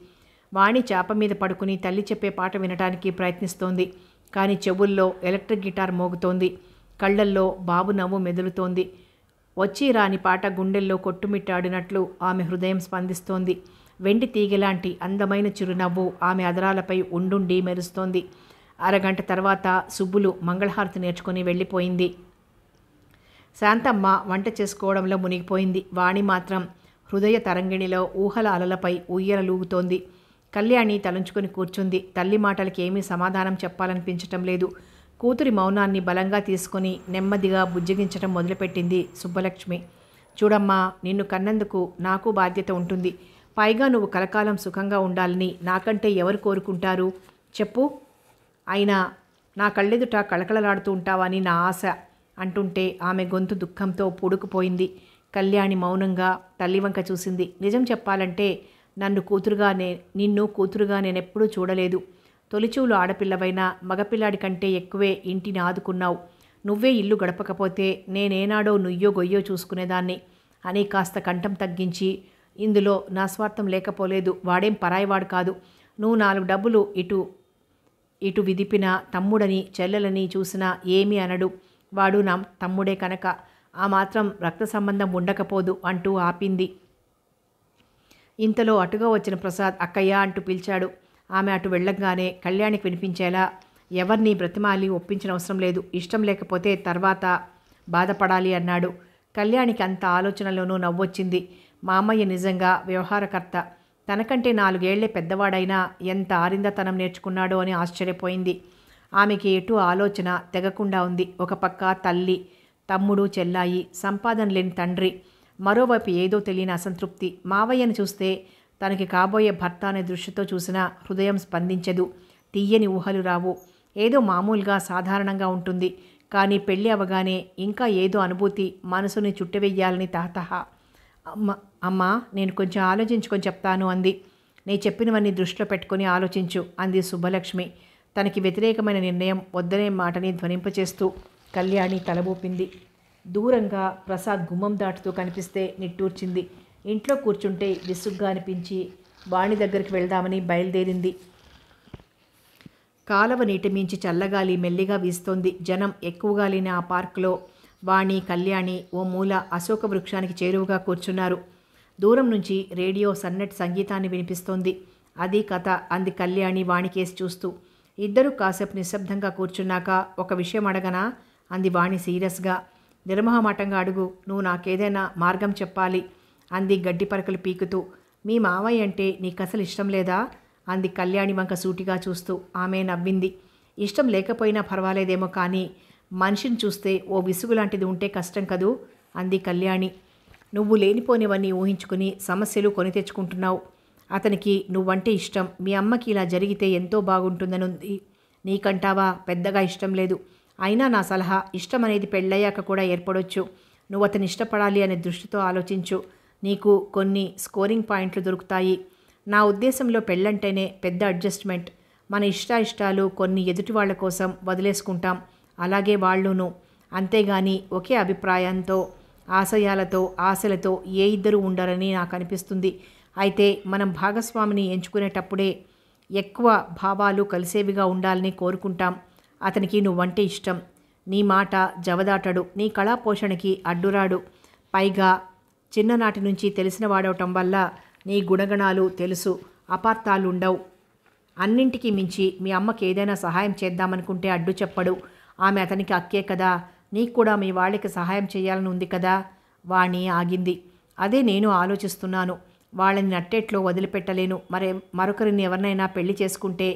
వాణి చేప మీద పడుకుని తల్లి చెప్పే పాట వినటానికి ప్రయత్నిస్తోంది కానీ చెవుల్లో ఎలక్ట్రిక్ గిటార్ మోగుతోంది కళ్ళల్లో బాబు నవ్వు మెదులుతోంది వచ్చి రాని పాట గుండెల్లో కొట్టుమిట్టాడినట్లు ఆమె హృదయం స్పందిస్తోంది వెండి తీగలాంటి అందమైన చిరునవ్వు ఆమె అదరాలపై ఉండుండి మెరుస్తోంది అరగంట తర్వాత సుబ్బులు మంగళహారతి నేర్చుకుని వెళ్ళిపోయింది శాంతమ్మ వంట చేసుకోవడంలో మునిగిపోయింది వాణి మాత్రం హృదయ తరంగిణిలో ఊహల అలలపై లూగుతోంది కళ్యాణి తలంచుకుని కూర్చుంది తల్లి మాటలకి ఏమీ సమాధానం చెప్పాలనిపించటం లేదు కూతురి మౌనాన్ని బలంగా తీసుకుని నెమ్మదిగా బుజ్జగించటం మొదలుపెట్టింది సుబ్బలక్ష్మి చూడమ్మా నిన్ను కన్నందుకు నాకు బాధ్యత ఉంటుంది పైగా నువ్వు కలకాలం సుఖంగా ఉండాలని నాకంటే ఎవరు కోరుకుంటారు చెప్పు అయినా నా కళ్ళెదుట కళకళలాడుతూ ఉంటావని నా ఆశ అంటుంటే ఆమె గొంతు దుఃఖంతో పూడుకుపోయింది కళ్యాణి మౌనంగా తల్లివంక చూసింది నిజం చెప్పాలంటే నన్ను కూతురుగా నే నిన్ను కూతురుగా నేనెప్పుడూ చూడలేదు తొలిచూలు ఆడపిల్లవైనా మగపిల్లాడి కంటే ఎక్కువే ఇంటిని ఆదుకున్నావు నువ్వే ఇల్లు గడపకపోతే నేనేనాడో నుయ్యో గొయ్యో చూసుకునేదాన్ని అని కాస్త కంఠం తగ్గించి ఇందులో నా స్వార్థం లేకపోలేదు వాడేం పరాయివాడు కాదు నువ్వు నాలుగు డబ్బులు ఇటు ఇటు విదిపినా తమ్ముడని చెల్లెలని చూసినా ఏమీ అనడు వాడు నా తమ్ముడే కనుక ఆ మాత్రం రక్త సంబంధం ఉండకపోదు అంటూ ఆపింది ఇంతలో అటుగా వచ్చిన ప్రసాద్ అక్కయ్య అంటూ పిలిచాడు ఆమె అటు వెళ్ళగానే కళ్యాణికి వినిపించేలా ఎవరిని బ్రతిమాలి ఒప్పించిన అవసరం లేదు ఇష్టం లేకపోతే తర్వాత బాధపడాలి అన్నాడు కళ్యాణికి అంత ఆలోచనలోనూ నవ్వొచ్చింది మామయ్య నిజంగా వ్యవహారకర్త తనకంటే నాలుగేళ్లే పెద్దవాడైనా ఎంత ఆరిందతనం నేర్చుకున్నాడో అని ఆశ్చర్యపోయింది ఆమెకి ఎటు ఆలోచన తెగకుండా ఉంది ఒక పక్క తల్లి తమ్ముడు చెల్లాయి సంపాదన లేని తండ్రి మరోవైపు ఏదో తెలియని అసంతృప్తి మావయ్యను చూస్తే తనకి కాబోయే భర్త అనే దృష్టితో చూసినా హృదయం స్పందించదు తీయని ఊహలు రావు ఏదో మామూలుగా సాధారణంగా ఉంటుంది కానీ పెళ్ళి అవగానే ఇంకా ఏదో అనుభూతి మనసుని చుట్టవెయ్యాలని తహతహా అమ్మ అమ్మా నేను కొంచెం ఆలోచించుకొని చెప్తాను అంది నేను చెప్పినవన్నీ దృష్టిలో పెట్టుకొని ఆలోచించు అంది సుబ్బలక్ష్మి తనకి వ్యతిరేకమైన నిర్ణయం వద్దనే మాటని ధ్వనింపచేస్తూ కళ్యాణి తలబూపింది దూరంగా ప్రసాద్ గుమ్మం దాటుతూ కనిపిస్తే నిట్టూర్చింది ఇంట్లో కూర్చుంటే విసుగ్గా అనిపించి వాణి దగ్గరికి వెళ్దామని బయలుదేరింది కాలవ నీటి మించి చల్లగాలి మెల్లిగా వీస్తోంది జనం ఎక్కువగా లేని ఆ పార్కులో వాణి కళ్యాణి ఓ మూల అశోక వృక్షానికి చేరువుగా కూర్చున్నారు దూరం నుంచి రేడియో సన్నెట్ సంగీతాన్ని వినిపిస్తోంది అది కథ అంది కళ్యాణి వాణికేసి చూస్తూ ఇద్దరు కాసేపు నిశ్శబ్దంగా కూర్చున్నాక ఒక విషయం అడగనా అంది వాణి సీరియస్గా నిర్మహమాటంగా అడుగు నువ్వు నాకేదైనా మార్గం చెప్పాలి అంది గడ్డి పరకలు పీకుతూ మీ మావయ్య అంటే నీకు అసలు ఇష్టం లేదా అంది కళ్యాణి వంక సూటిగా చూస్తూ ఆమె నవ్వింది ఇష్టం లేకపోయినా పర్వాలేదేమో కానీ మనిషిని చూస్తే ఓ విసుగు లాంటిది ఉంటే కష్టం కదూ అంది కళ్యాణి నువ్వు లేనిపోనివన్నీ ఊహించుకుని సమస్యలు కొని తెచ్చుకుంటున్నావు అతనికి నువ్వంటే ఇష్టం మీ అమ్మకి ఇలా జరిగితే ఎంతో బాగుంటుందనుంది నీకంటావా పెద్దగా ఇష్టం లేదు అయినా నా సలహా ఇష్టం అనేది పెళ్ళయ్యాక కూడా ఏర్పడొచ్చు నువ్వు అతను ఇష్టపడాలి అనే దృష్టితో ఆలోచించు నీకు కొన్ని స్కోరింగ్ పాయింట్లు దొరుకుతాయి నా ఉద్దేశంలో పెళ్ళంటేనే పెద్ద అడ్జస్ట్మెంట్ మన ఇష్టాయిష్టాలు కొన్ని ఎదుటి వాళ్ళ కోసం వదిలేసుకుంటాం అలాగే వాళ్ళును అంతేగాని ఒకే అభిప్రాయంతో ఆశయాలతో ఆశలతో ఏ ఇద్దరు ఉండరని నాకు అనిపిస్తుంది అయితే మనం భాగస్వామిని ఎంచుకునేటప్పుడే ఎక్కువ భావాలు కలిసేవిగా ఉండాలని కోరుకుంటాం అతనికి నువ్వంటే ఇష్టం నీ మాట జవదాటడు నీ కళా పోషణకి అడ్డురాడు పైగా చిన్ననాటి నుంచి తెలిసిన వాడవటం వల్ల నీ గుణగణాలు తెలుసు అపార్థాలుండవు అన్నింటికి మించి మీ అమ్మకి ఏదైనా సహాయం చేద్దామనుకుంటే అడ్డు చెప్పడు ఆమె అతనికి అక్కే కదా నీకు కూడా మీ వాళ్ళకి సహాయం చేయాలని ఉంది కదా వాణి ఆగింది అదే నేను ఆలోచిస్తున్నాను వాళ్ళని నట్టేట్లో వదిలిపెట్టలేను మరే మరొకరిని ఎవరినైనా పెళ్లి చేసుకుంటే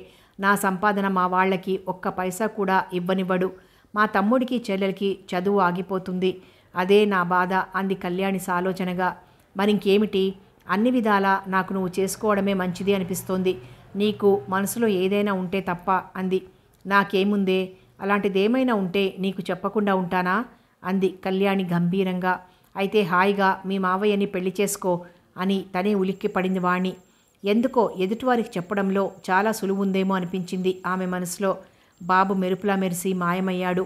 నా సంపాదన మా వాళ్ళకి ఒక్క పైసా కూడా ఇవ్వనివ్వడు మా తమ్ముడికి చెల్లెలకి చదువు ఆగిపోతుంది అదే నా బాధ అంది కళ్యాణి సాలోచనగా మరింకేమిటి అన్ని విధాలా నాకు నువ్వు చేసుకోవడమే మంచిది అనిపిస్తోంది నీకు మనసులో ఏదైనా ఉంటే తప్ప అంది నాకేముందే అలాంటిదేమైనా ఉంటే నీకు చెప్పకుండా ఉంటానా అంది కళ్యాణి గంభీరంగా అయితే హాయిగా మీ మావయ్యని పెళ్లి చేసుకో అని తనే ఉలిక్కి పడింది వాణి ఎందుకో ఎదుటివారికి చెప్పడంలో చాలా సులువుందేమో అనిపించింది ఆమె మనసులో బాబు మెరుపులా మెరిసి మాయమయ్యాడు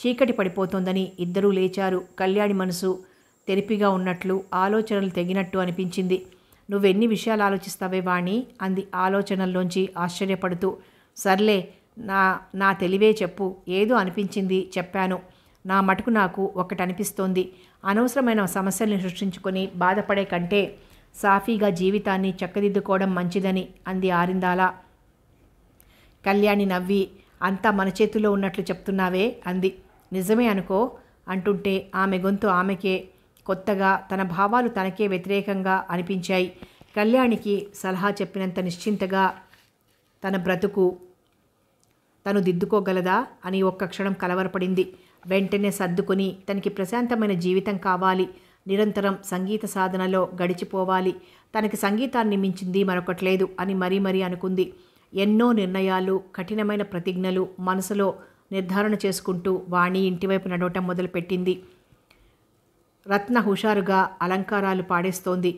చీకటి పడిపోతోందని ఇద్దరూ లేచారు కళ్యాణి మనసు తెరిపిగా ఉన్నట్లు ఆలోచనలు తెగినట్టు అనిపించింది నువ్వెన్ని విషయాలు ఆలోచిస్తావే వాణి అంది ఆలోచనల్లోంచి ఆశ్చర్యపడుతూ సర్లే నా నా తెలివే చెప్పు ఏదో అనిపించింది చెప్పాను నా మటుకు నాకు ఒకటి అనిపిస్తోంది అనవసరమైన సమస్యల్ని సృష్టించుకొని బాధపడే కంటే సాఫీగా జీవితాన్ని చక్కదిద్దుకోవడం మంచిదని అంది ఆరిందాల కళ్యాణి నవ్వి అంతా మన చేతిలో ఉన్నట్లు చెప్తున్నావే అంది నిజమే అనుకో అంటుంటే ఆమె గొంతు ఆమెకే కొత్తగా తన భావాలు తనకే వ్యతిరేకంగా అనిపించాయి కళ్యాణికి సలహా చెప్పినంత నిశ్చింతగా తన బ్రతుకు తను దిద్దుకోగలదా అని ఒక్క క్షణం కలవరపడింది వెంటనే సర్దుకొని తనకి ప్రశాంతమైన జీవితం కావాలి నిరంతరం సంగీత సాధనలో గడిచిపోవాలి తనకి సంగీతాన్ని మించింది మరొకట్లేదు అని మరీ మరీ అనుకుంది ఎన్నో నిర్ణయాలు కఠినమైన ప్రతిజ్ఞలు మనసులో నిర్ధారణ చేసుకుంటూ వాణి ఇంటివైపు నడవటం మొదలుపెట్టింది రత్న హుషారుగా అలంకారాలు పాడేస్తోంది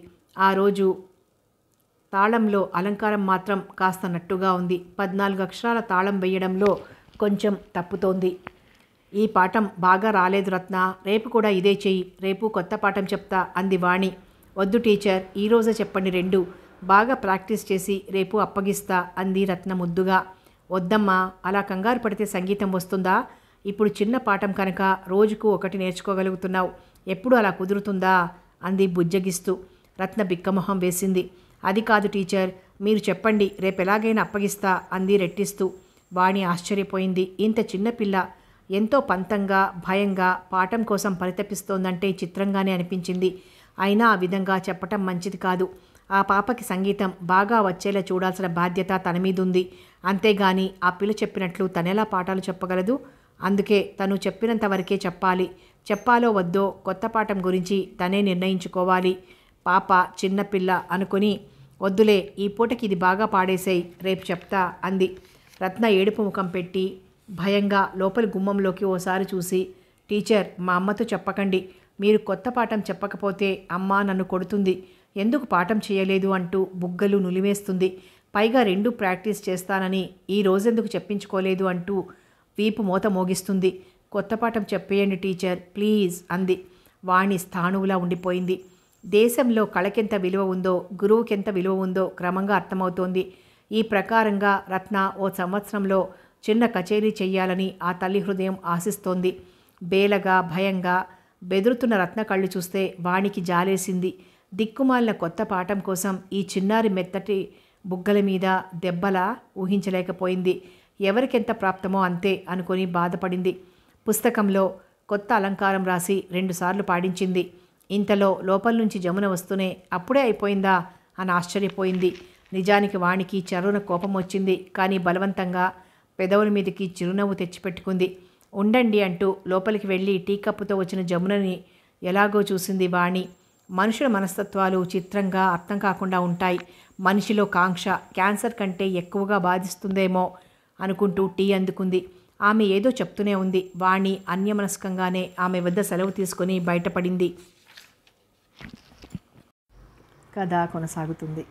ఆ రోజు తాళంలో అలంకారం మాత్రం కాస్త నట్టుగా ఉంది పద్నాలుగు అక్షరాల తాళం వేయడంలో కొంచెం తప్పుతోంది ఈ పాఠం బాగా రాలేదు రత్న రేపు కూడా ఇదే చెయ్యి రేపు కొత్త పాఠం చెప్తా అంది వాణి వద్దు టీచర్ ఈరోజే చెప్పండి రెండు బాగా ప్రాక్టీస్ చేసి రేపు అప్పగిస్తా అంది రత్న ముద్దుగా వద్దమ్మా అలా కంగారు పడితే సంగీతం వస్తుందా ఇప్పుడు చిన్న పాఠం కనుక రోజుకు ఒకటి నేర్చుకోగలుగుతున్నావు ఎప్పుడు అలా కుదురుతుందా అంది బుజ్జగిస్తూ రత్న బిక్కమొహం వేసింది అది కాదు టీచర్ మీరు చెప్పండి రేపెలాగైనా అప్పగిస్తా అంది రెట్టిస్తూ వాణి ఆశ్చర్యపోయింది ఇంత చిన్నపిల్ల ఎంతో పంతంగా భయంగా పాఠం కోసం పరితపిస్తోందంటే చిత్రంగానే అనిపించింది అయినా ఆ విధంగా చెప్పటం మంచిది కాదు ఆ పాపకి సంగీతం బాగా వచ్చేలా చూడాల్సిన బాధ్యత తన మీదుంది అంతేగాని ఆ పిల్ల చెప్పినట్లు తనెలా పాఠాలు చెప్పగలదు అందుకే తను చెప్పినంత వరకే చెప్పాలి చెప్పాలో వద్దో కొత్త పాఠం గురించి తనే నిర్ణయించుకోవాలి పాప చిన్నపిల్ల అనుకుని వద్దులే ఈ పూటకి ఇది బాగా పాడేశాయి రేపు చెప్తా అంది రత్న ఏడుపు ముఖం పెట్టి భయంగా లోపలి గుమ్మంలోకి ఓసారి చూసి టీచర్ మా అమ్మతో చెప్పకండి మీరు కొత్త పాఠం చెప్పకపోతే అమ్మ నన్ను కొడుతుంది ఎందుకు పాఠం చేయలేదు అంటూ బుగ్గలు నులివేస్తుంది పైగా రెండు ప్రాక్టీస్ చేస్తానని ఈ రోజెందుకు చెప్పించుకోలేదు అంటూ వీపు మూత మోగిస్తుంది కొత్త పాఠం చెప్పేయండి టీచర్ ప్లీజ్ అంది వాణి స్థాణువులా ఉండిపోయింది దేశంలో కళకెంత విలువ ఉందో గురువుకెంత విలువ ఉందో క్రమంగా అర్థమవుతోంది ఈ ప్రకారంగా రత్న ఓ సంవత్సరంలో చిన్న కచేరీ చేయాలని ఆ తల్లి హృదయం ఆశిస్తోంది బేలగా భయంగా బెదురుతున్న రత్న కళ్ళు చూస్తే వాణికి జాలేసింది దిక్కుమాలిన కొత్త పాఠం కోసం ఈ చిన్నారి మెత్తటి బుగ్గల మీద దెబ్బలా ఊహించలేకపోయింది ఎవరికెంత ప్రాప్తమో అంతే అనుకుని బాధపడింది పుస్తకంలో కొత్త అలంకారం రాసి రెండుసార్లు పాడించింది ఇంతలో లోపల నుంచి జమున వస్తూనే అప్పుడే అయిపోయిందా అని ఆశ్చర్యపోయింది నిజానికి వాణికి చరువున కోపం వచ్చింది కానీ బలవంతంగా పెదవుల మీదకి చిరునవ్వు తెచ్చిపెట్టుకుంది ఉండండి అంటూ లోపలికి వెళ్ళి టీ కప్పుతో వచ్చిన జమునని ఎలాగో చూసింది వాణి మనుషుల మనస్తత్వాలు చిత్రంగా అర్థం కాకుండా ఉంటాయి మనిషిలో కాంక్ష క్యాన్సర్ కంటే ఎక్కువగా బాధిస్తుందేమో అనుకుంటూ టీ అందుకుంది ఆమె ఏదో చెప్తూనే ఉంది వాణి అన్యమనస్కంగానే ఆమె వద్ద సెలవు తీసుకుని బయటపడింది కథ కొనసాగుతుంది